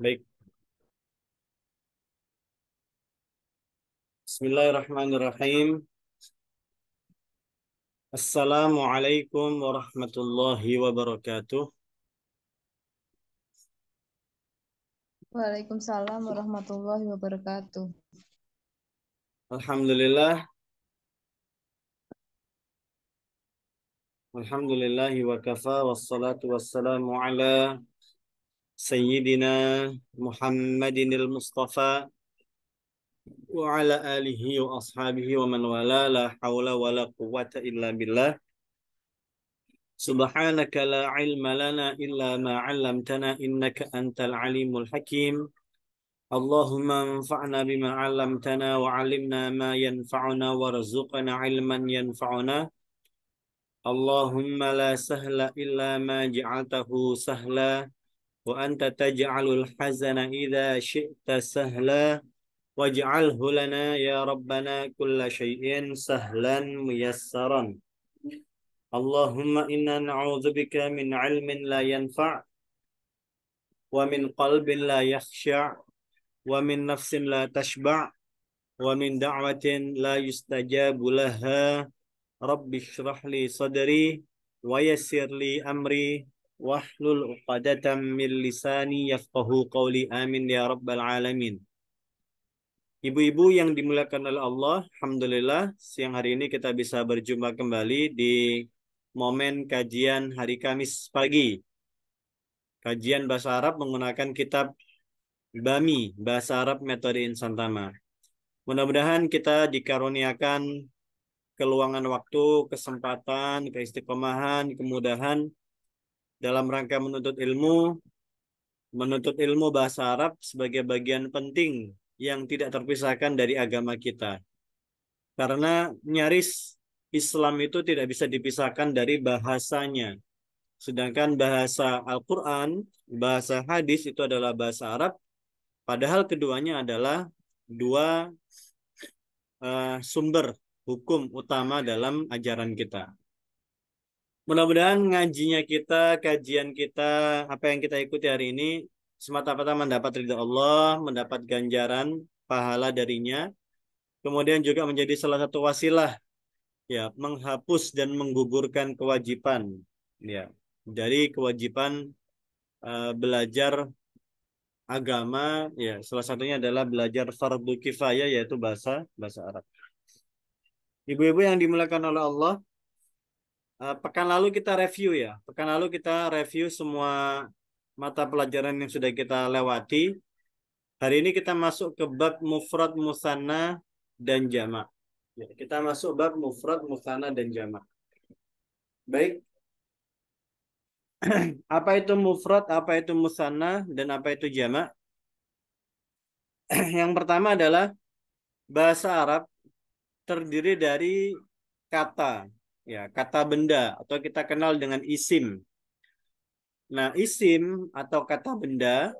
Baik. Bismillahirrahmanirrahim. Assalamualaikum warahmatullahi wabarakatuh. Waalaikumsalam warahmatullahi wabarakatuh. Alhamdulillah الحمد لله وكفى والصلاة والسلام على سيدنا محمد المصطفى وعلى آله وأصحابه ومن ولا لا حول ولا قوة إلا بالله سبحانك لا علم لنا إلا ما علمتنا إنك أنت العليم الحكيم اللهم انفعنا بما علمتنا وعلمنا ما ينفعنا وارزقنا علما ينفعنا اللهم لا سهل إلا ما جعلته سهلا وأنت تجعل الحزن إذا شئت سهلا واجعله لنا يا ربنا كل شيء سهلا ميسرا اللهم إنا نعوذ بك من علم لا ينفع ومن قلب لا يخشع ومن نفس لا تشبع ومن دعوة لا يستجاب لها Rabbi syrah li sadri wa yassir li amri wahlul uqadatan min lisani yafqahu qawli amin ya rabbal alamin. Ibu-ibu yang dimuliakan oleh Allah, Alhamdulillah siang hari ini kita bisa berjumpa kembali di momen kajian hari Kamis pagi. Kajian Bahasa Arab menggunakan kitab BAMI, Bahasa Arab Metode Insantama. Mudah-mudahan kita dikaruniakan keluangan waktu, kesempatan, keistiqomahan, kemudahan dalam rangka menuntut ilmu. Menuntut ilmu bahasa Arab sebagai bagian penting yang tidak terpisahkan dari agama kita. Karena nyaris Islam itu tidak bisa dipisahkan dari bahasanya. Sedangkan bahasa Al-Quran, bahasa hadis itu adalah bahasa Arab, padahal keduanya adalah dua uh, sumber hukum utama dalam ajaran kita. Mudah-mudahan ngajinya kita, kajian kita, apa yang kita ikuti hari ini semata-mata mendapat ridha Allah, mendapat ganjaran pahala darinya, kemudian juga menjadi salah satu wasilah ya menghapus dan menggugurkan kewajiban ya dari kewajiban uh, belajar agama ya salah satunya adalah belajar fardu kifayah yaitu bahasa bahasa Arab. Ibu-ibu yang dimulakan oleh Allah, eh, pekan lalu kita review ya. Pekan lalu kita review semua mata pelajaran yang sudah kita lewati. Hari ini kita masuk ke bab mufrad musanna dan jamak. Ya, kita masuk bab mufrad musanna dan jamak. Baik. apa itu mufrad, apa itu musanna dan apa itu jamak? yang pertama adalah bahasa Arab terdiri dari kata, ya kata benda atau kita kenal dengan isim. Nah, isim atau kata benda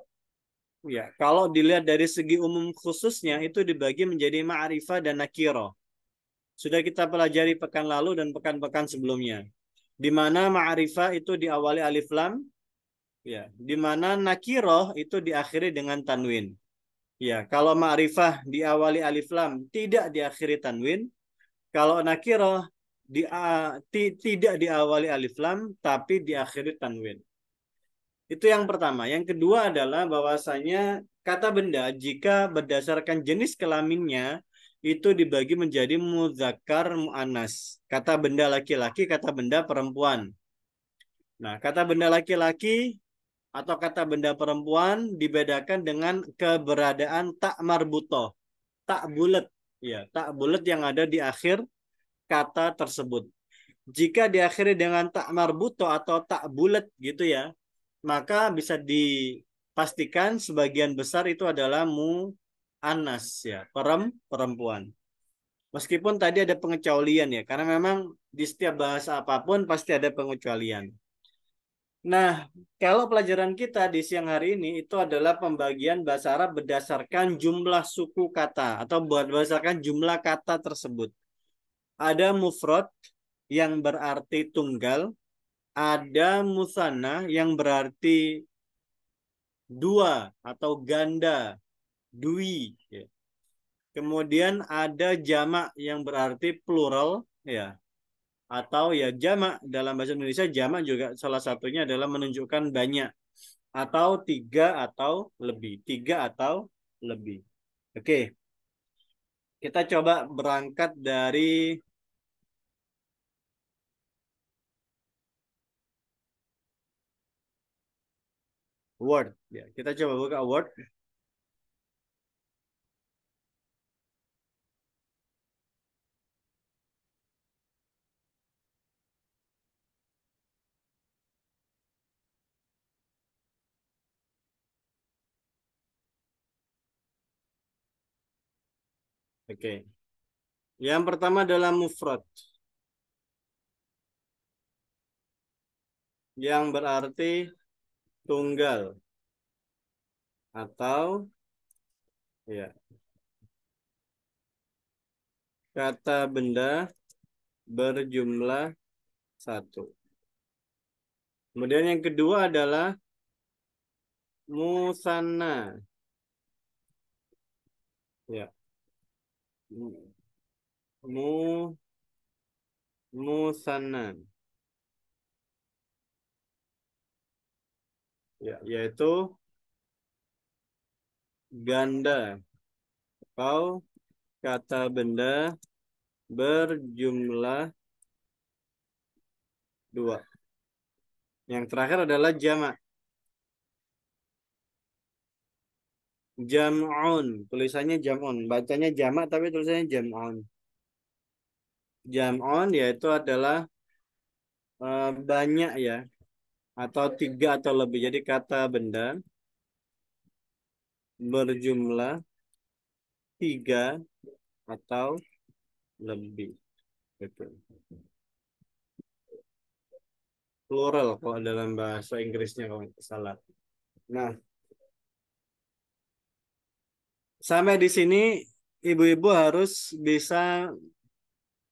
ya kalau dilihat dari segi umum khususnya itu dibagi menjadi ma'rifah dan nakiro. Sudah kita pelajari pekan lalu dan pekan-pekan sebelumnya. Di mana ma'rifah itu diawali alif lam, ya, di mana nakiro itu diakhiri dengan tanwin. Ya, kalau ma'rifah diawali alif lam, tidak diakhiri tanwin. Kalau nakiroh di, tidak diawali alif lam, tapi diakhiri tanwin. Itu yang pertama. Yang kedua adalah bahwasanya kata benda jika berdasarkan jenis kelaminnya itu dibagi menjadi muzakar, mu'anas. Kata benda laki-laki, kata benda perempuan. Nah, kata benda laki-laki atau kata benda perempuan dibedakan dengan keberadaan tak marbuto, tak bulat, ya, tak bulat yang ada di akhir kata tersebut. Jika diakhiri dengan tak marbuto atau tak bulat gitu ya, maka bisa dipastikan sebagian besar itu adalah mu anas ya, perem perempuan. Meskipun tadi ada pengecualian ya, karena memang di setiap bahasa apapun pasti ada pengecualian. Nah, kalau pelajaran kita di siang hari ini itu adalah pembagian bahasa Arab berdasarkan jumlah suku kata atau berdasarkan jumlah kata tersebut. Ada mufrad yang berarti tunggal, ada musana yang berarti dua atau ganda, dui. Ya. Kemudian ada jamak yang berarti plural, ya atau ya jamak dalam bahasa Indonesia jamak juga salah satunya adalah menunjukkan banyak atau tiga atau lebih tiga atau lebih oke okay. kita coba berangkat dari Word ya kita coba buka Word okay. yang pertama adalah mufrad yang berarti tunggal atau ya kata benda berjumlah satu. Kemudian yang kedua adalah musanna. Ya. Mu musannan. Ya, yaitu ganda atau kata benda berjumlah dua. Yang terakhir adalah jamak. Jam'un. Tulisannya jam'un. Bacanya jamak tapi tulisannya jam'un. Jam'un yaitu adalah uh, banyak ya. Atau tiga atau lebih. Jadi kata benda berjumlah tiga atau lebih. Gitu. Plural kalau dalam bahasa Inggrisnya kalau salah. Nah, sampai di sini ibu-ibu harus bisa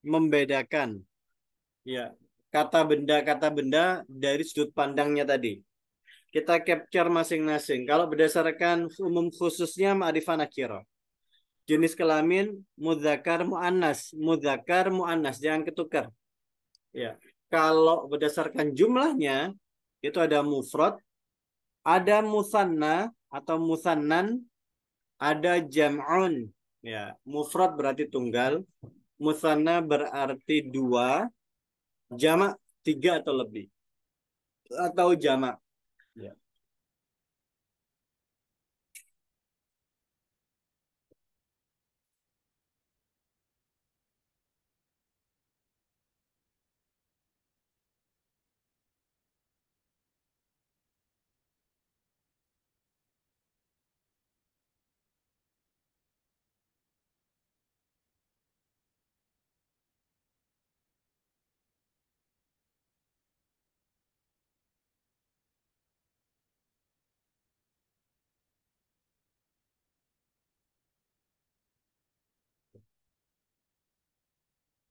membedakan ya kata benda kata benda dari sudut pandangnya tadi. Kita capture masing-masing. Kalau berdasarkan umum khususnya ma'rifah nakiro. Jenis kelamin mudzakar mu'annas, mudzakar mu'annas jangan ketukar. Ya. Kalau berdasarkan jumlahnya itu ada mufrad, ada musanna atau musannan, ada jam'un ya mufrad berarti tunggal musanna berarti dua jamak tiga atau lebih atau jamak ya.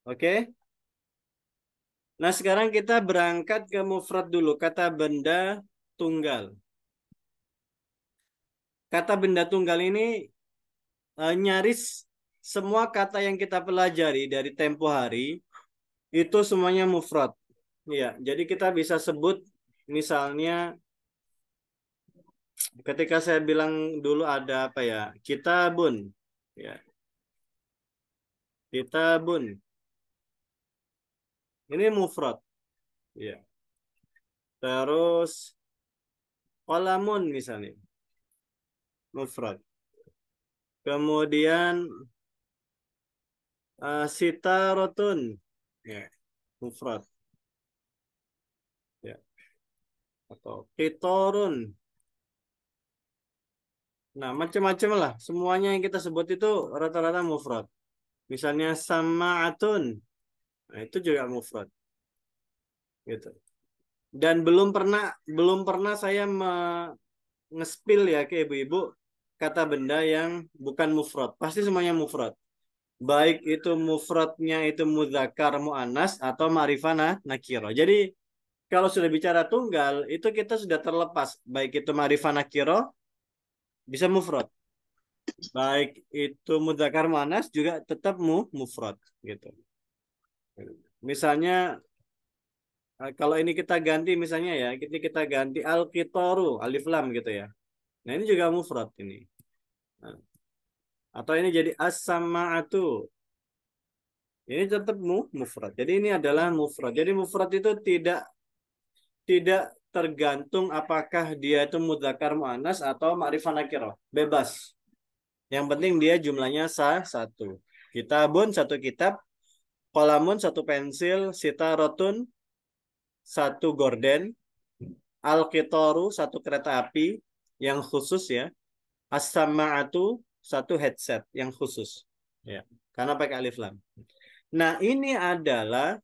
Oke. Nah, sekarang kita berangkat ke mufrad dulu, kata benda tunggal. Kata benda tunggal ini uh, nyaris semua kata yang kita pelajari dari tempo hari itu semuanya mufrad. Iya, jadi kita bisa sebut misalnya ketika saya bilang dulu ada apa ya? Kitabun. Ya. Kitabun. Ini mufrad. Ya. Terus kolamun misalnya. Mufrad. Kemudian uh, sitarotun. Ya, mufrad. Ya. Atau kitorun. Nah, macam-macam lah. Semuanya yang kita sebut itu rata-rata mufrad. Misalnya sama atun. Nah, itu juga mufrad. Gitu. Dan belum pernah belum pernah saya ngespil ya ke ibu-ibu kata benda yang bukan mufrad. Pasti semuanya mufrad. Baik itu mufradnya itu muzakkar muannas atau ma'rifana nakiro. Jadi kalau sudah bicara tunggal itu kita sudah terlepas baik itu marifana nakiro bisa mufrad baik itu mudzakkar mu'anas juga tetap mu mufrad gitu. Misalnya eh, kalau ini kita ganti misalnya ya, kita kita ganti al kitoru alif lam gitu ya. Nah, ini juga mufrad ini. Nah, atau ini jadi as-sama'atu. Ini tetap mu, mufrad. Jadi ini adalah mufrad. Jadi mufrad itu tidak tidak tergantung apakah dia itu mudzakkar muannas atau ma'rifah nakirah. Bebas. Yang penting dia jumlahnya sah satu. Kitabun satu kitab, Kolamun satu pensil, sita rotun satu gorden, alkitoru satu kereta api yang khusus ya, asamaatu satu headset yang khusus. Ya, karena pakai alif lam. Nah, ini adalah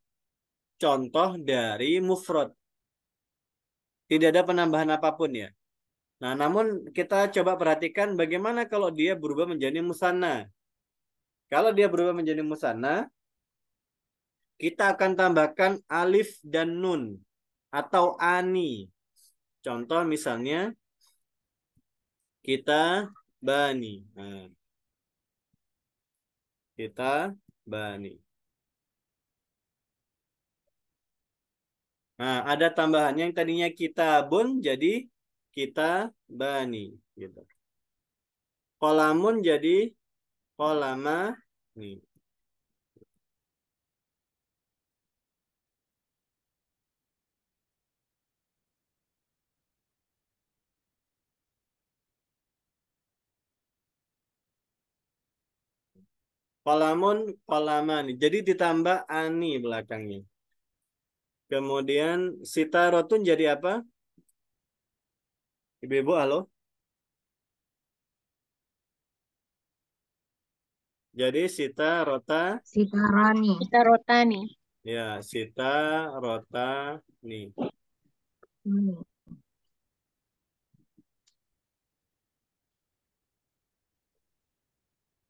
contoh dari mufrad. Tidak ada penambahan apapun ya. Nah, namun kita coba perhatikan bagaimana kalau dia berubah menjadi musana Kalau dia berubah menjadi musana kita akan tambahkan alif dan nun atau ani. Contoh misalnya kita bani. Nah, kita bani. Nah, ada tambahannya yang tadinya kita bun jadi kita bani gitu. Kolamun jadi kolama nih. Palamon Palamani Jadi ditambah ani belakangnya. Kemudian sitarotun jadi apa? Ibu-ibu halo? Jadi sita rota sita Rani sita rotani. Ya, sita Rota nih hmm.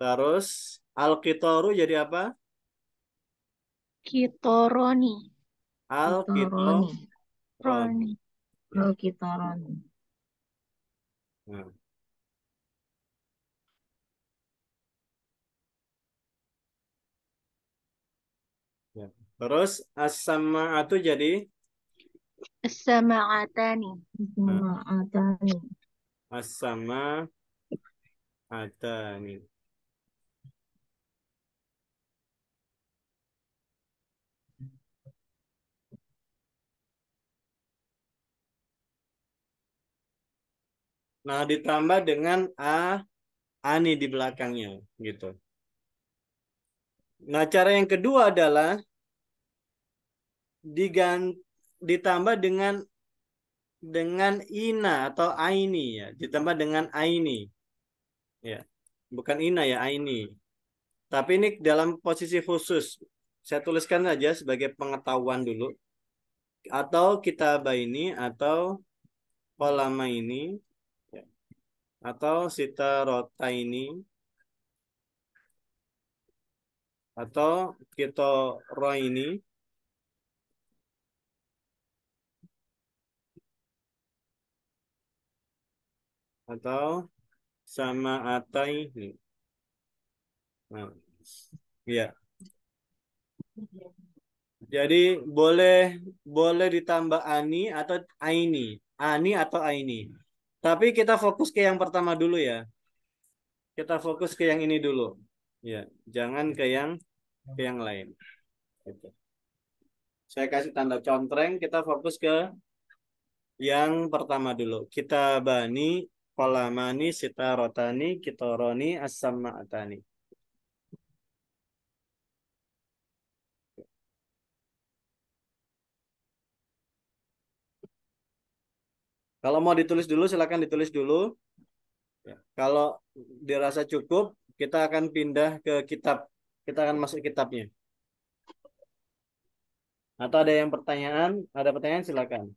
Terus al jadi apa? Kitoroni. Al-Kitoroni. Roni. Al-Kitoroni. Ya. Terus as itu jadi As-sama'atani. as atani. as Nah, ditambah dengan A, ani di belakangnya gitu. Nah, cara yang kedua adalah diganti ditambah dengan dengan ina atau aini ya, ditambah dengan aini. Ya. Bukan ina ya, aini. Tapi ini dalam posisi khusus. Saya tuliskan saja sebagai pengetahuan dulu. Atau kita ini atau kolama ini atau sita rota ini atau kita ro ini atau sama atai ini. Nah, ya. Jadi boleh boleh ditambah ani atau aini, ani atau aini. Tapi kita fokus ke yang pertama dulu ya. Kita fokus ke yang ini dulu. Ya, jangan ke yang ke yang lain. Gitu. Saya kasih tanda contreng, kita fokus ke yang pertama dulu. Kita bani, kolamani, sitarotani, kitoroni, asammaatani. Kalau mau ditulis dulu, silakan ditulis dulu. Ya. Kalau dirasa cukup, kita akan pindah ke kitab. Kita akan masuk kitabnya. Atau ada yang pertanyaan? Ada pertanyaan silakan.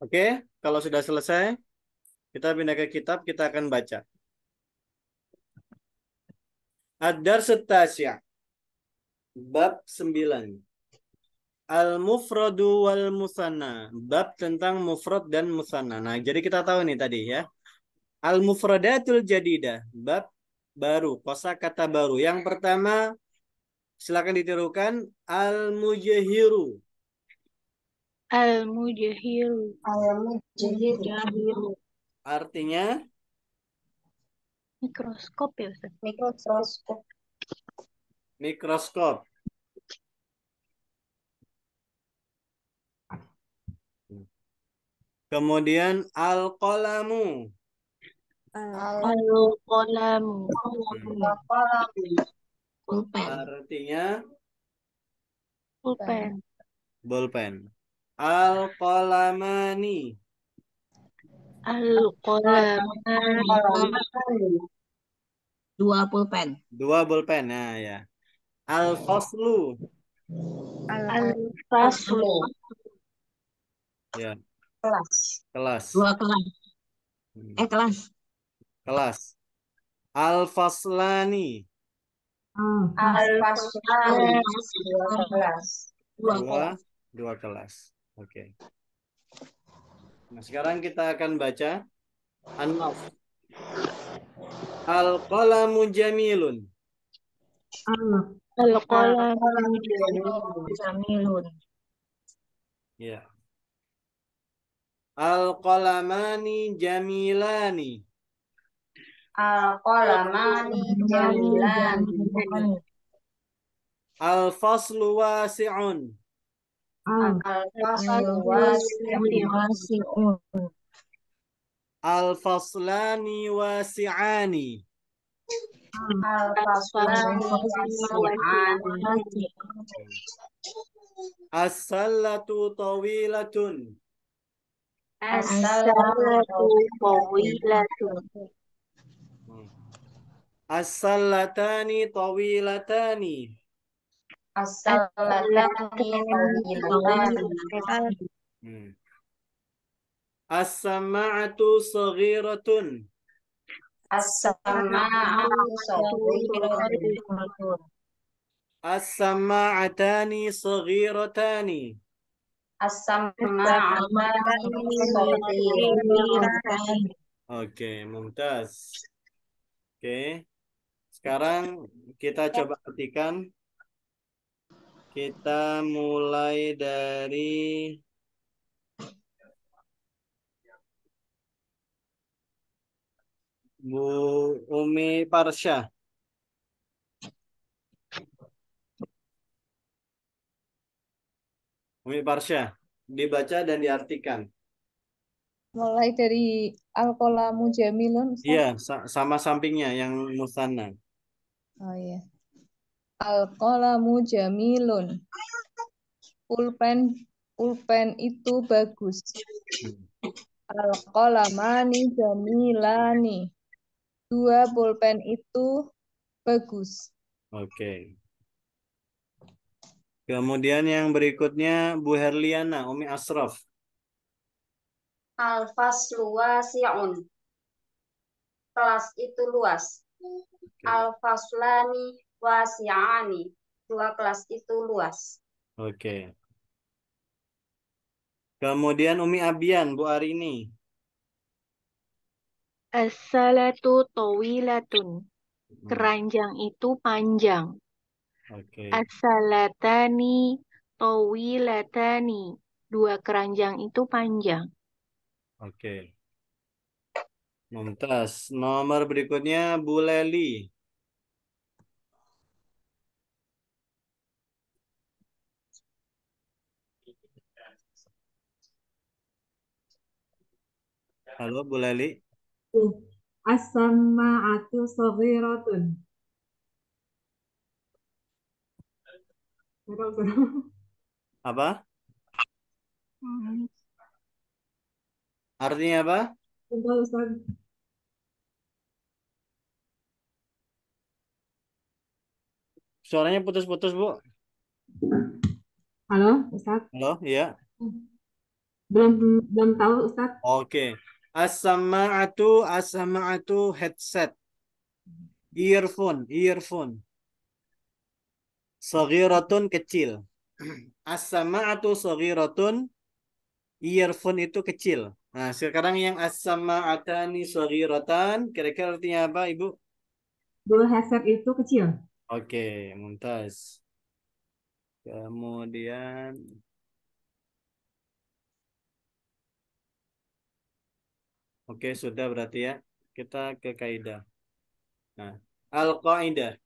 Oke, kalau sudah selesai, kita pindah ke kitab, kita akan baca. Adar setasya. Bab 9. Al-mufradu wal musanna. Bab tentang mufrad dan musanna. Nah, jadi kita tahu nih tadi ya. Al-mufradatul jadidah. Bab baru, kosakata baru. Yang pertama silakan ditirukan al Mujahiru. Al-Mujahil. Al-Mujahil. Artinya? Mikroskop ya Ustaz. Mikroskop. Mikroskop. Kemudian al-qalamu. Al-qalamu. Artinya? Pulpen. Bolpen. Al-Qalamani. Al-Qalamani. Dua pulpen. Dua pulpen, nah ya. Al-Faslu. Al-Faslu. Ya. Kelas. Kelas. Dua kelas. Hmm. Eh, kelas. Kelas. Al-Faslani. Hmm. Al-Faslani. Dua kelas. Dua, dua kelas. Oke. Okay. Nah, sekarang kita akan baca An-Nas. Al-qalamu jamilun. Al-qalamu jamilun. Ya. Al-qalamani jamilani. Al-qalamani jamilani. Al-faslu wasi'un. Ah, Al-faslani wasi'ani. Al-faslani wasi'ani. As-sallatu tawilatun. as Salatu tawilatun. Hmm. as Salatani tawilatani. As-sama'atu saghiratun. as samaatani saghiratani. samaatani saghiratani. Oke, mumtaz. Oke. Sekarang kita coba ketikan kita mulai dari Bu Umi parsha Umi parsha dibaca dan diartikan. Mulai dari al Mujamilun. Iya, sama sampingnya yang Musana. Oh iya. Al-qalamu jamilun. Pulpen pulpen itu bagus. Al-qalamani jamilani. Dua pulpen itu bagus. Oke. Okay. Kemudian yang berikutnya Bu Herliana, Umi Asraf. Al-faslu wasi'un. Kelas itu luas. Okay. Al-faslani wasi'ani. Dua kelas itu luas. Oke. Okay. Kemudian Umi Abian, Bu Arini. As-salatu tawilatun. Hmm. Keranjang itu panjang. Okay. As-salatani Dua keranjang itu panjang. Oke. Okay. Mumtaz. Nomor berikutnya Bu Leli. Halo Bu Lali As-sama'atu saghiratun. Apa? Artinya apa? Ustaz. Suaranya putus-putus, Bu. Halo, Ustaz. Halo, iya. Hmm. Belum belum tahu, Ustaz. Oke. Okay. As-sama'atu, as-sama'atu headset. Earphone, earphone. Sagiratun kecil. As-sama'atu sagiratun. Earphone itu kecil. Nah, sekarang yang as-sama'atani sagiratan, kira-kira artinya apa, Ibu? Dua headset itu kecil. Oke, okay, muntas. Kemudian Oke, sudah berarti ya. Kita ke kaidah. Nah, al-qaidah.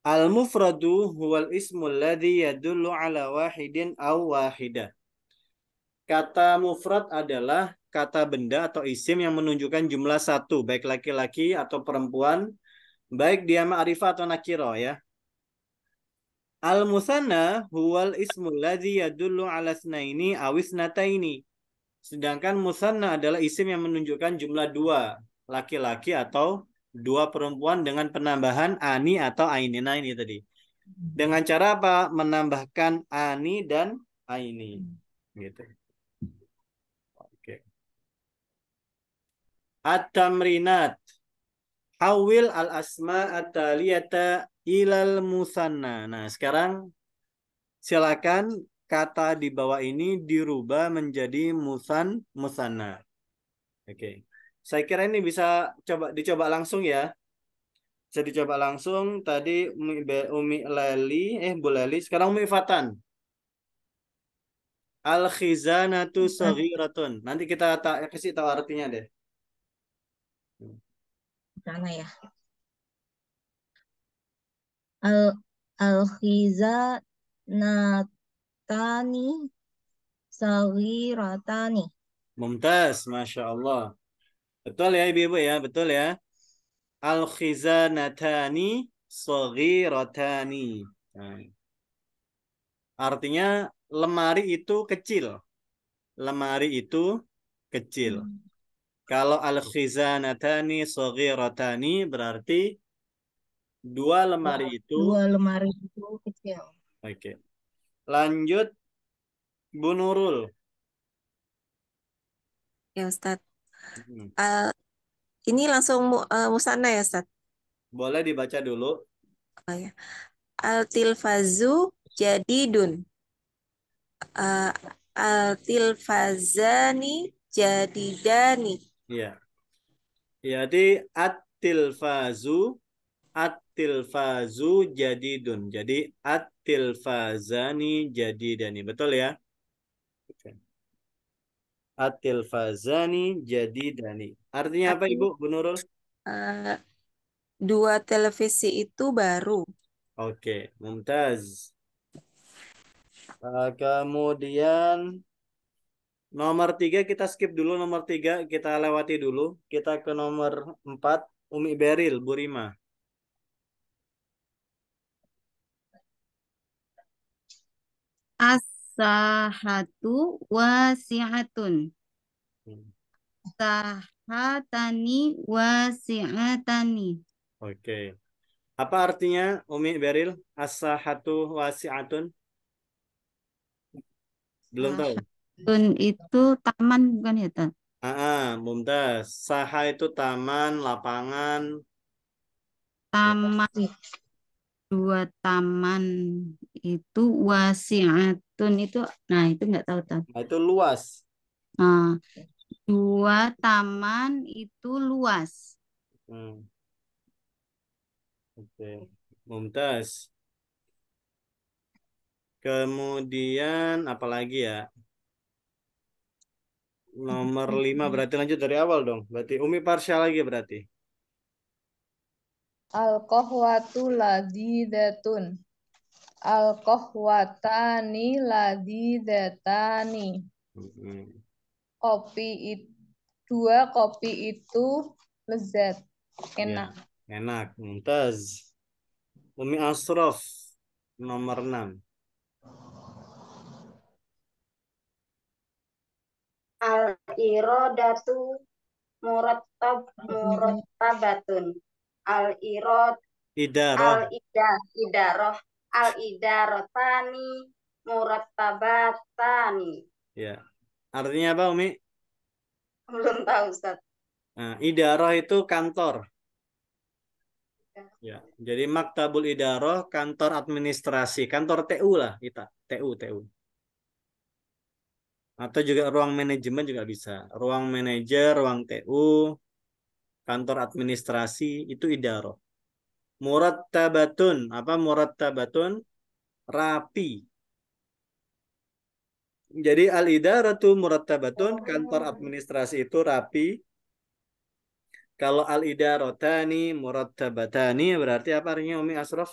Al-mufradu huwal ismu alladhi yadullu ala wahidin aw wahidah. Kata mufrad adalah kata benda atau isim yang menunjukkan jumlah satu, baik laki-laki atau perempuan, baik dia ma'rifah atau nakiro ya. Al-musanna huwal ismu alladhi yadullu ala tsnaini aw tsnataini. Sedangkan musanna adalah isim yang menunjukkan jumlah dua laki-laki atau dua perempuan dengan penambahan ani atau ainina ini tadi. Dengan cara apa? Menambahkan ani dan aini. Gitu. Oke. atamrinat at Hawil al-asma at-taliyata ilal musanna. Nah, sekarang silakan kata di bawah ini dirubah menjadi musan musana, Oke. Okay. Saya kira ini bisa coba dicoba langsung ya. Bisa dicoba langsung tadi Umi, Umi Lali, eh Bu Lali, sekarang Umi Fatan. Al khizanatu saghiratun. Nanti kita tak kasih tahu artinya deh. Sana ya. Al al khizanatu Sawi sagirotani mumtaz masya Allah betul ya ibu-ibu ya betul ya al khizanatani sagirotani nah. artinya lemari itu kecil lemari itu kecil hmm. kalau al khizanatani sogiratani berarti dua lemari itu dua lemari itu kecil oke okay. Lanjut Bu Nurul. Ya Ustadz. Hmm. Uh, ini langsung Musanna uh, eh, musana ya Ustadz? Boleh dibaca dulu. Oh ya. Altilfazu jadi Uh, eh, Altilfazani Dani. Iya. Jadi at tilfazu at at-tilfazu Dun, Jadi at-tilfazani Dani, Betul ya? At-tilfazani Dani. Artinya apa Ibu Bu Nurul? Uh, dua televisi itu baru. Oke, okay. mumtaz. Uh, kemudian nomor tiga kita skip dulu nomor tiga kita lewati dulu. Kita ke nomor empat Umi Beril Burima. As-sahatu wasi'atun. Hmm. Sahatani wasi'atani. Oke. Okay. Apa artinya Umi Beril? As-sahatu wasi'atun? Belum tahu. Sahatun itu taman bukan ya, Tan? Ah, ah, mumtaz. Saha itu taman, lapangan. Taman dua taman itu wasiatun itu nah itu nggak tahu tadi nah, itu luas uh, dua taman itu luas hmm. oke okay. mumtaz kemudian lagi ya nomor lima berarti lanjut dari awal dong berarti umi parsial lagi berarti Al-qahwatu ladidatun. Al-qahwatani ladidatani. Mm-hmm. Kopi itu dua kopi itu lezat, enak. Ya, enak, mumtaz. Umi Asrof nomor enam. Al iradatu murattab murattabatun al irod idaroh al ida idaroh al idarotani murattabatani ya artinya apa umi belum tahu ustad Nah, idaroh itu kantor ya jadi maktabul idaroh kantor administrasi kantor TU lah kita TU TU atau juga ruang manajemen juga bisa ruang manajer ruang TU kantor administrasi itu idaroh. Murattabatun, apa murattabatun? Rapi. Jadi al-idaratu murattabatun, oh. kantor administrasi itu rapi. Kalau al-idarotani tani murattabatani berarti apa artinya Umi Asraf?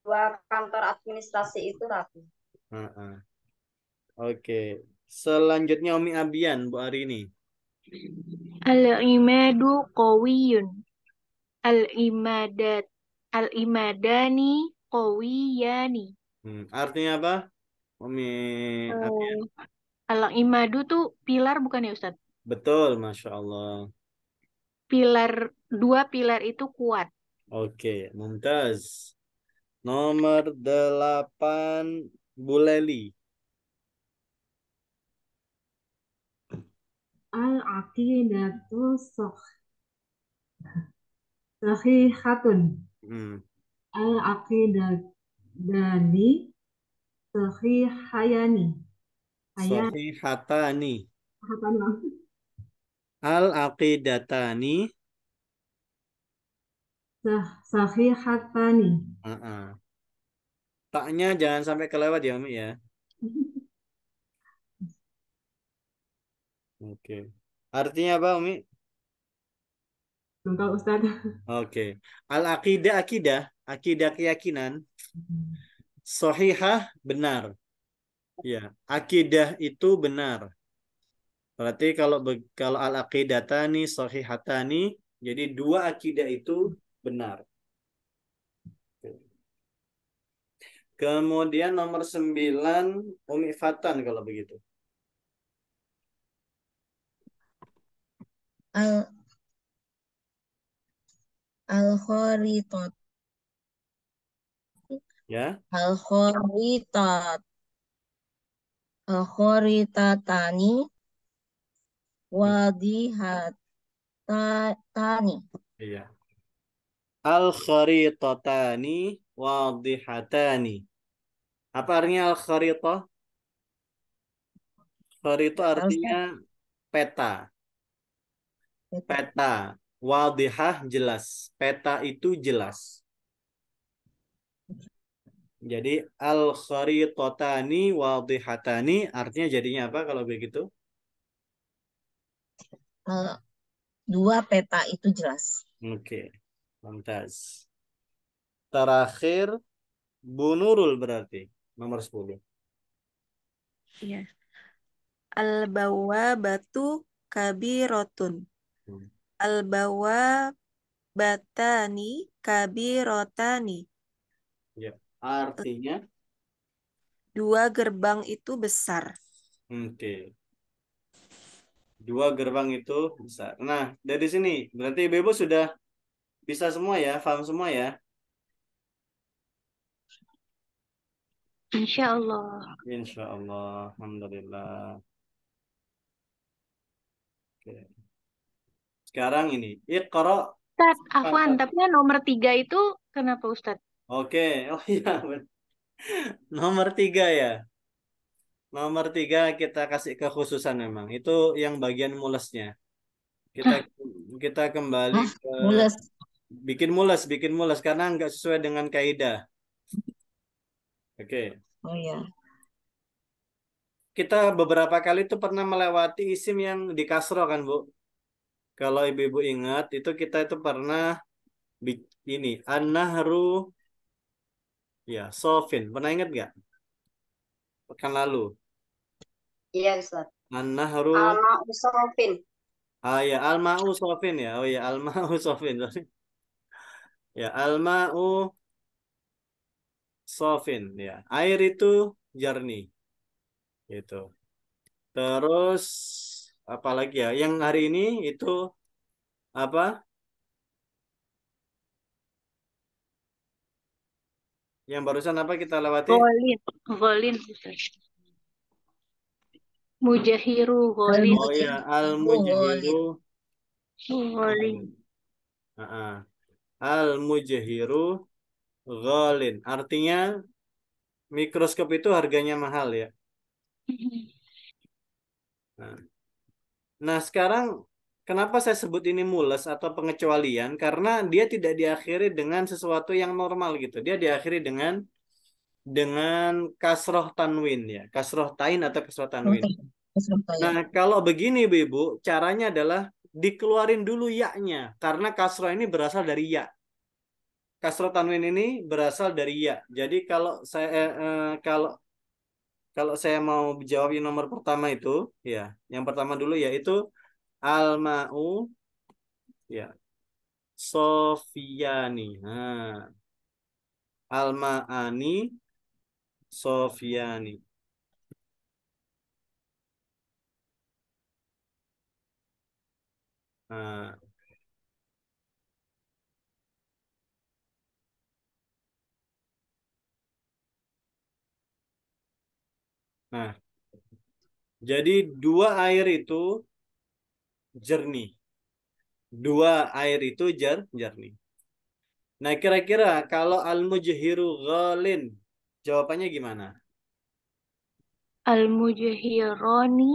Dua kantor administrasi itu rapi. Uh -uh. Oke, okay. Selanjutnya Umi Abian Bu hari ini. Al-imadu qawiyun. Al-imadat al-imadani qawiyani. Hmm, artinya apa? Umi uh, eh, Abian. Al-imadu tuh pilar bukan ya Ustaz? Betul, Masya Allah. Pilar, dua pilar itu kuat. Oke, okay, mumtaz. Nomor delapan, Buleli. Al-aqidatu sahihatun. Hmm. Al-aqidani sahihayani. Sahihatani. Al-aqidatani sahihatani. Uh -uh. Taknya jangan sampai kelewat ya, Mi ya. Oke. Artinya apa, Umi? Tunggal Ustaz. Oke. Al-aqidah akidah, akidah keyakinan. Sahihah benar. Ya, akidah itu benar. Berarti kalau kalau al aqidah sohihah sahihatani, jadi dua akidah itu benar. Kemudian nomor sembilan Umi Fatan kalau begitu. al al khoritot ya al kharitat al kharitatani wadihatani iya al khoritatani wadihatani apa artinya al khoritah khoritah artinya peta Peta. Wadihah jelas. Peta itu jelas. Jadi al kharitotani wadihatani artinya jadinya apa kalau begitu? Eh, dua peta itu jelas. Oke. Okay. mantas Terakhir Bunurul berarti nomor 10. Iya. Al bawa batu kabirotun. Al-bawa batani rotani. Ya, artinya? Dua gerbang itu besar. Oke. Okay. Dua gerbang itu besar. Nah, dari sini berarti Bebo sudah bisa semua ya, paham semua ya? Insya Allah. Insya Allah. Alhamdulillah. Oke. Okay. Sekarang ini, Iqra. Ustaz, Afwan, tapi kan nomor tiga itu kenapa Ustaz? Oke, oh iya. nomor tiga ya. Nomor tiga kita kasih kekhususan memang. Itu yang bagian mulesnya. Kita kita kembali Hah? ke mules. Bikin mules, bikin mules karena nggak sesuai dengan kaidah. Oke. Oh iya. Kita beberapa kali itu pernah melewati isim yang dikasro kan, Bu? Kalau ibu-ibu ingat itu kita itu pernah ini anahru ya Sofin. Pernah ingat nggak? Pekan lalu. Iya, Ustaz. anahru Almau Sofin. Ah ya Almau Sofin ya. Oh ya Almau sofin Sofin. ya Almau Sofin ya. Air itu jernih. Gitu. Terus apalagi ya yang hari ini itu apa yang barusan apa kita lewati golin golin mujahiru golin oh ya al mujahiru golin al mujahiru golin artinya mikroskop itu harganya mahal ya mm-hmm. nah. Nah, sekarang kenapa saya sebut ini mules atau pengecualian? Karena dia tidak diakhiri dengan sesuatu yang normal gitu. Dia diakhiri dengan dengan kasroh tanwin ya, kasroh tain atau kasroh tanwin. Nah, kalau begini Ibu, Ibu caranya adalah dikeluarin dulu yaknya karena kasroh ini berasal dari ya. Kasroh tanwin ini berasal dari ya. Jadi kalau saya eh, eh kalau kalau saya mau jawab yang nomor pertama itu, ya, yang pertama dulu yaitu Almau, ya, Sofiani. Nah, Almaani, Sofiani. Nah, Nah, jadi dua air itu jernih. Dua air itu jer jernih. Nah, kira-kira kalau al-mujhiru ghalin, jawabannya gimana? Al-mujhirani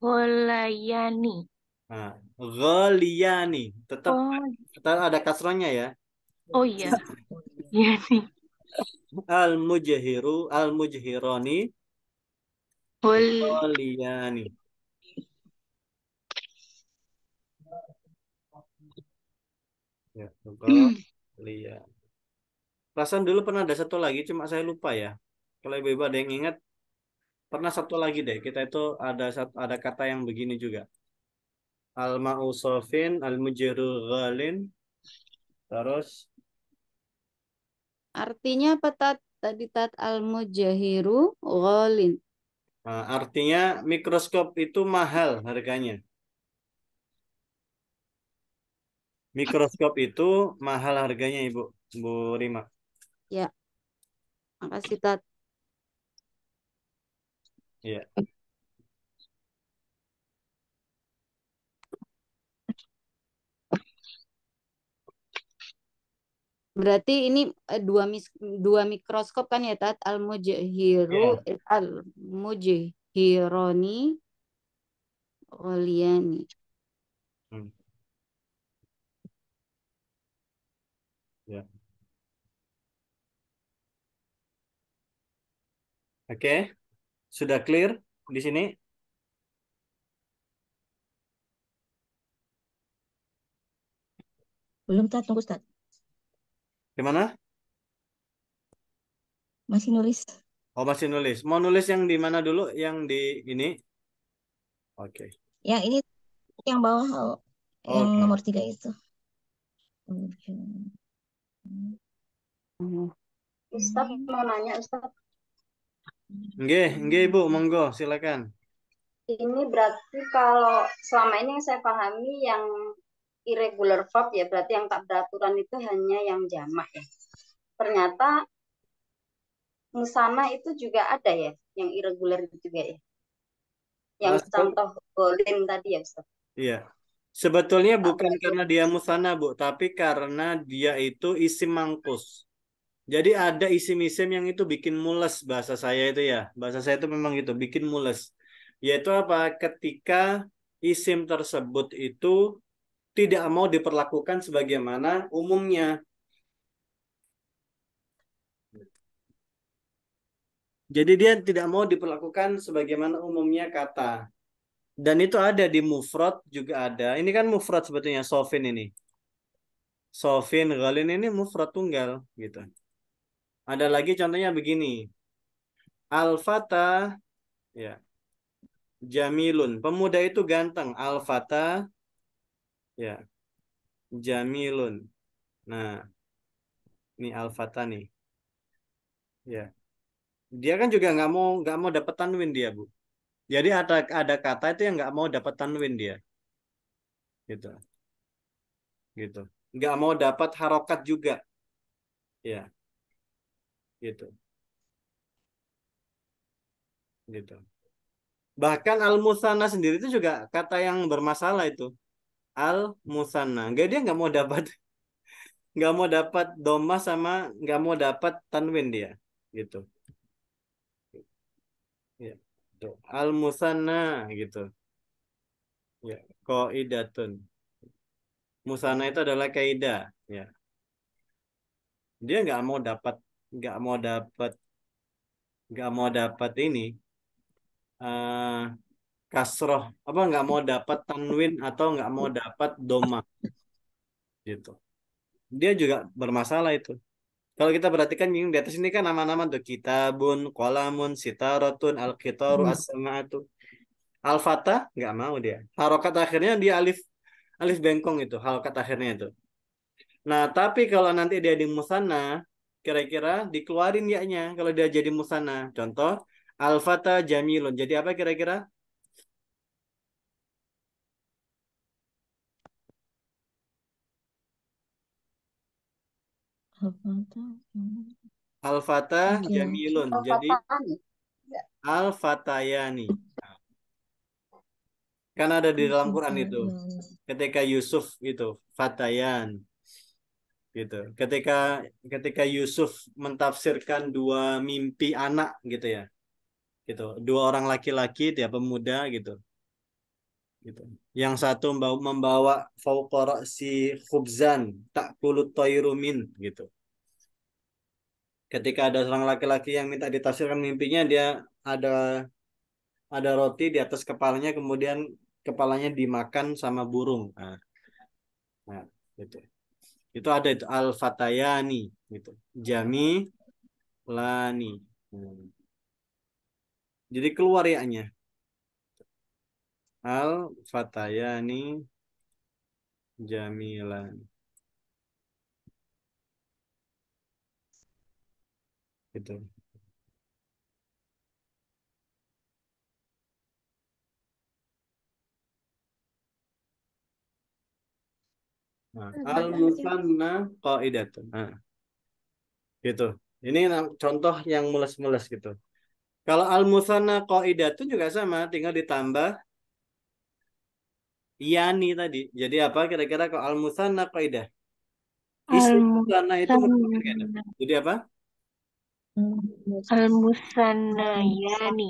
ghalayani. Nah, ghalayani. Tetap, oh. tetap ada kasronya ya. Oh iya. Iya nih. Al-mujhiru, al Holly. nih, Ya, hmm. Lia. Perasaan dulu pernah ada satu lagi, cuma saya lupa ya. Kalau ibu ada yang ingat, pernah satu lagi deh. Kita itu ada ada kata yang begini juga. Al-ma'usofin, al-mujiru ghalin. Terus. Artinya apa tat, tadi tat al-mujahiru ghalin? Eh, artinya mikroskop itu mahal harganya. Mikroskop itu mahal harganya, Ibu. Bu Rima. Ya. Makasih, Tat. Ya. Berarti ini eh, dua mis, dua mikroskop kan ya Tat al mujhiru yeah. Iya. al mujhironi Oliani. Hmm. Ya. Oke. Okay. Sudah clear di sini? Belum, Tat. Tunggu, Tat. Gimana? Masih nulis. Oh, masih nulis. Mau nulis yang di mana dulu? Yang di ini? Oke. Okay. Yang ini, yang bawah, oh. Okay. Yang nomor tiga itu. Ustaz mau nanya Ustaz. Nggih, nggih Ibu, monggo silakan. Ini berarti kalau selama ini yang saya pahami yang irregular verb ya berarti yang tak beraturan itu hanya yang jamak ya. Ternyata musana itu juga ada ya yang irregular juga ya. Yang Mas, contoh golin tadi ya Ustaz. Iya. Sebetulnya bukan Apa karena dia musana Bu, tapi karena dia itu isim mangkus. Jadi ada isim-isim yang itu bikin mules bahasa saya itu ya. Bahasa saya itu memang gitu, bikin mules. Yaitu apa? Ketika isim tersebut itu tidak mau diperlakukan sebagaimana umumnya. Jadi dia tidak mau diperlakukan sebagaimana umumnya kata. Dan itu ada di mufrad juga ada. Ini kan mufrad sebetulnya sofin ini. Sofin Galin ini mufrad tunggal gitu. Ada lagi contohnya begini. Alfata ya. Jamilun. Pemuda itu ganteng. Alfata Ya. Jamilun. Nah, ini al nih. Ya. Dia kan juga nggak mau nggak mau dapat tanwin dia, Bu. Jadi ada ada kata itu yang nggak mau dapat tanwin dia. Gitu. Gitu. Nggak mau dapat harokat juga. Ya. Gitu. Gitu. Bahkan al-musana sendiri itu juga kata yang bermasalah itu al musanna. gak dia nggak mau dapat nggak mau dapat doma sama nggak mau dapat tanwin dia gitu. Ya. Al musanna gitu. Ya, koidatun Musanna itu adalah kaida ya. Dia nggak mau dapat nggak mau dapat nggak mau dapat ini uh, kasroh apa nggak mau dapat tanwin atau nggak mau dapat doma gitu dia juga bermasalah itu kalau kita perhatikan yang di atas ini kan nama-nama tuh kitabun kolamun sitarotun alkitaru hmm. asmaatu alfata nggak mau dia harokat akhirnya dia alif alif bengkong itu harokat akhirnya itu nah tapi kalau nanti dia di musana kira-kira dikeluarin ya kalau dia jadi musana contoh alfata jamilun jadi apa kira-kira Alfata, Jamilun. Jadi ya. Alfatayani, fatayani Kan ada di dalam Quran itu. Ketika Yusuf itu Fatayan. Gitu. Ketika ketika Yusuf mentafsirkan dua mimpi anak gitu ya. Gitu. Dua orang laki-laki dia pemuda gitu gitu. Yang satu membawa fauqa si khubzan kulut toirumin gitu. Ketika ada seorang laki-laki yang minta ditafsirkan mimpinya dia ada ada roti di atas kepalanya kemudian kepalanya dimakan sama burung. Nah, nah gitu. Itu ada itu al-fatayani gitu. Jami lani. Hmm. Jadi keluar ya-nya Al Fatayani Jamilan. Gitu. Nah, nah, al musanna qaidatun. Nah. Gitu. Ini contoh yang mules-mules gitu. Kalau al musanna qaidatun juga sama, tinggal ditambah Yani tadi. Jadi apa kira-kira kalau al-musanna qaidah? al musanna itu merupakan kaidah. Jadi apa? Al-musanna yani.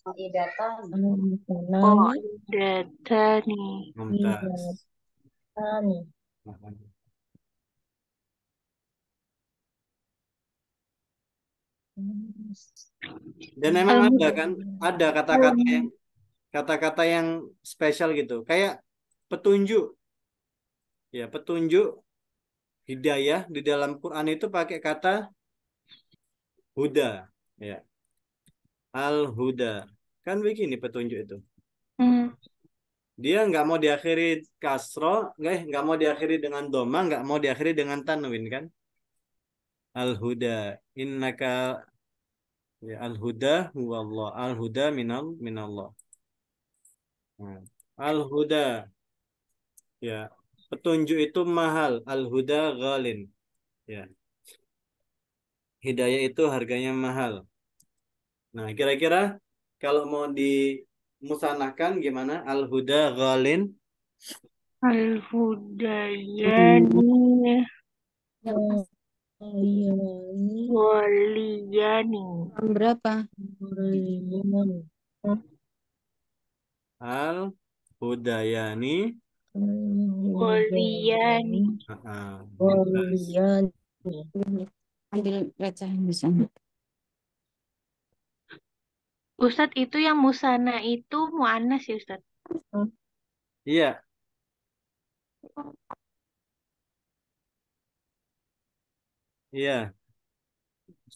Qaidatani. Mumtaz. Dan memang ada kan, ada kata-kata yang kata-kata yang spesial gitu kayak petunjuk ya petunjuk hidayah di dalam Quran itu pakai kata huda ya al huda kan begini petunjuk itu hmm. dia nggak mau diakhiri kasro nggak eh, nggak mau diakhiri dengan doma nggak mau diakhiri dengan tanwin kan al huda innaka ya al huda Allah al huda minal minallah Hmm. Al-huda. Ya. Petunjuk itu mahal. Al-huda ghalin. Ya. Hidayah itu harganya mahal. Nah, kira-kira kalau mau dimusnahkan gimana? Al-huda ghalin. Al-hudayani. Waliyani. Berapa? Waliyani. Al Hudayani Hudayani Hudayani ambil di sana. Ustadz itu yang musana itu mu'anas ya Ustadz? Iya. Iya.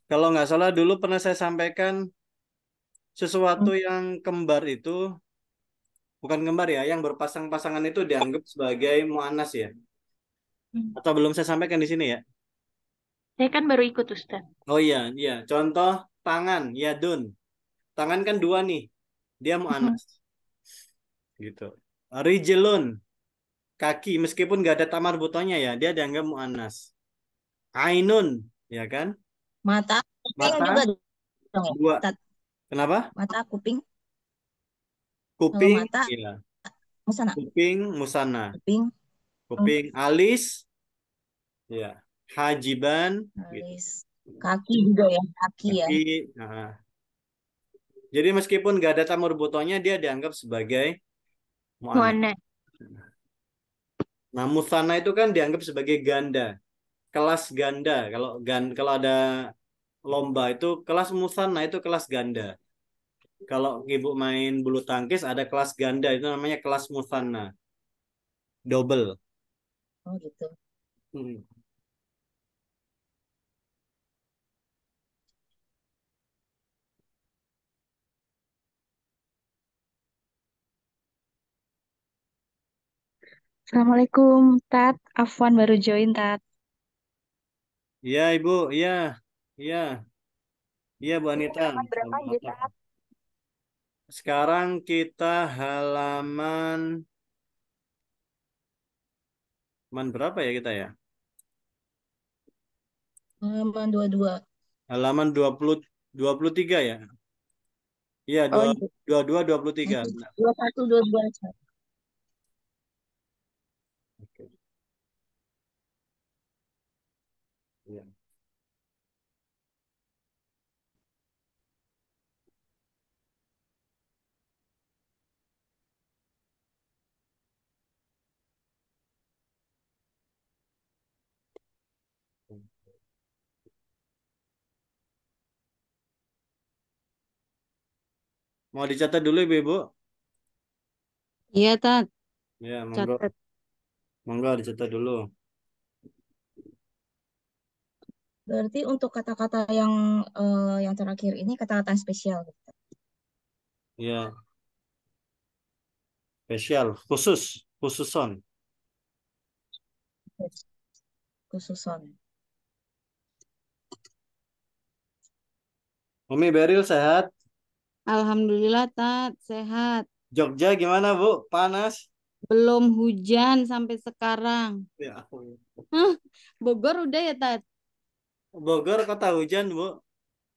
Kalau nggak salah dulu pernah saya sampaikan sesuatu hmm. yang kembar itu bukan kembar ya, yang berpasang-pasangan itu dianggap sebagai mu'anas ya? Hmm. Atau belum saya sampaikan di sini ya? Saya kan baru ikut Ustaz. Oh iya, iya. Contoh tangan, ya dun. Tangan kan dua nih. Dia mu'anas. Hmm. gitu. Rijelun, kaki meskipun gak ada tamar butonya ya, dia dianggap mu'anas. Ainun, ya kan? Mata. Mata. Ya, Kenapa? Mata, kuping. Kuping, iya. musana. Kuping, musana. Kuping. Kuping, oh. alis. Ya. Hajiban. Alis. Gitu. Kaki juga ya, kaki, ya. kaki ya. Nah. Jadi meskipun gak ada tamur butonya, dia dianggap sebagai muana Nah, musana itu kan dianggap sebagai ganda. Kelas ganda. Kalau gan kalau ada lomba itu kelas musana itu kelas ganda. Kalau ibu main bulu tangkis ada kelas ganda itu namanya kelas musanna. Double. Oh gitu. Hmm. Assalamualaikum, Tat. Afwan baru join, Tat. Iya, Ibu. Iya. Iya. Iya, Bu Anita. Iya, berapa, sekarang kita halaman halaman berapa ya kita ya? Halaman dua 22. Halaman puluh tiga ya. Iya, oh, 22 23. 21 dua Mau dicatat dulu Ibu Ibu? Iya, Tat. Ya, monggo. Monggo dicatat dulu. Berarti untuk kata-kata yang uh, yang terakhir ini kata-kata spesial gitu. Ya. Spesial, khusus, khususon. Khususon. Umi Beril sehat? Alhamdulillah Tat, sehat. Jogja gimana Bu? Panas? Belum hujan sampai sekarang. Ya, aku. Hah, Bogor udah ya Tat? Bogor kota hujan Bu.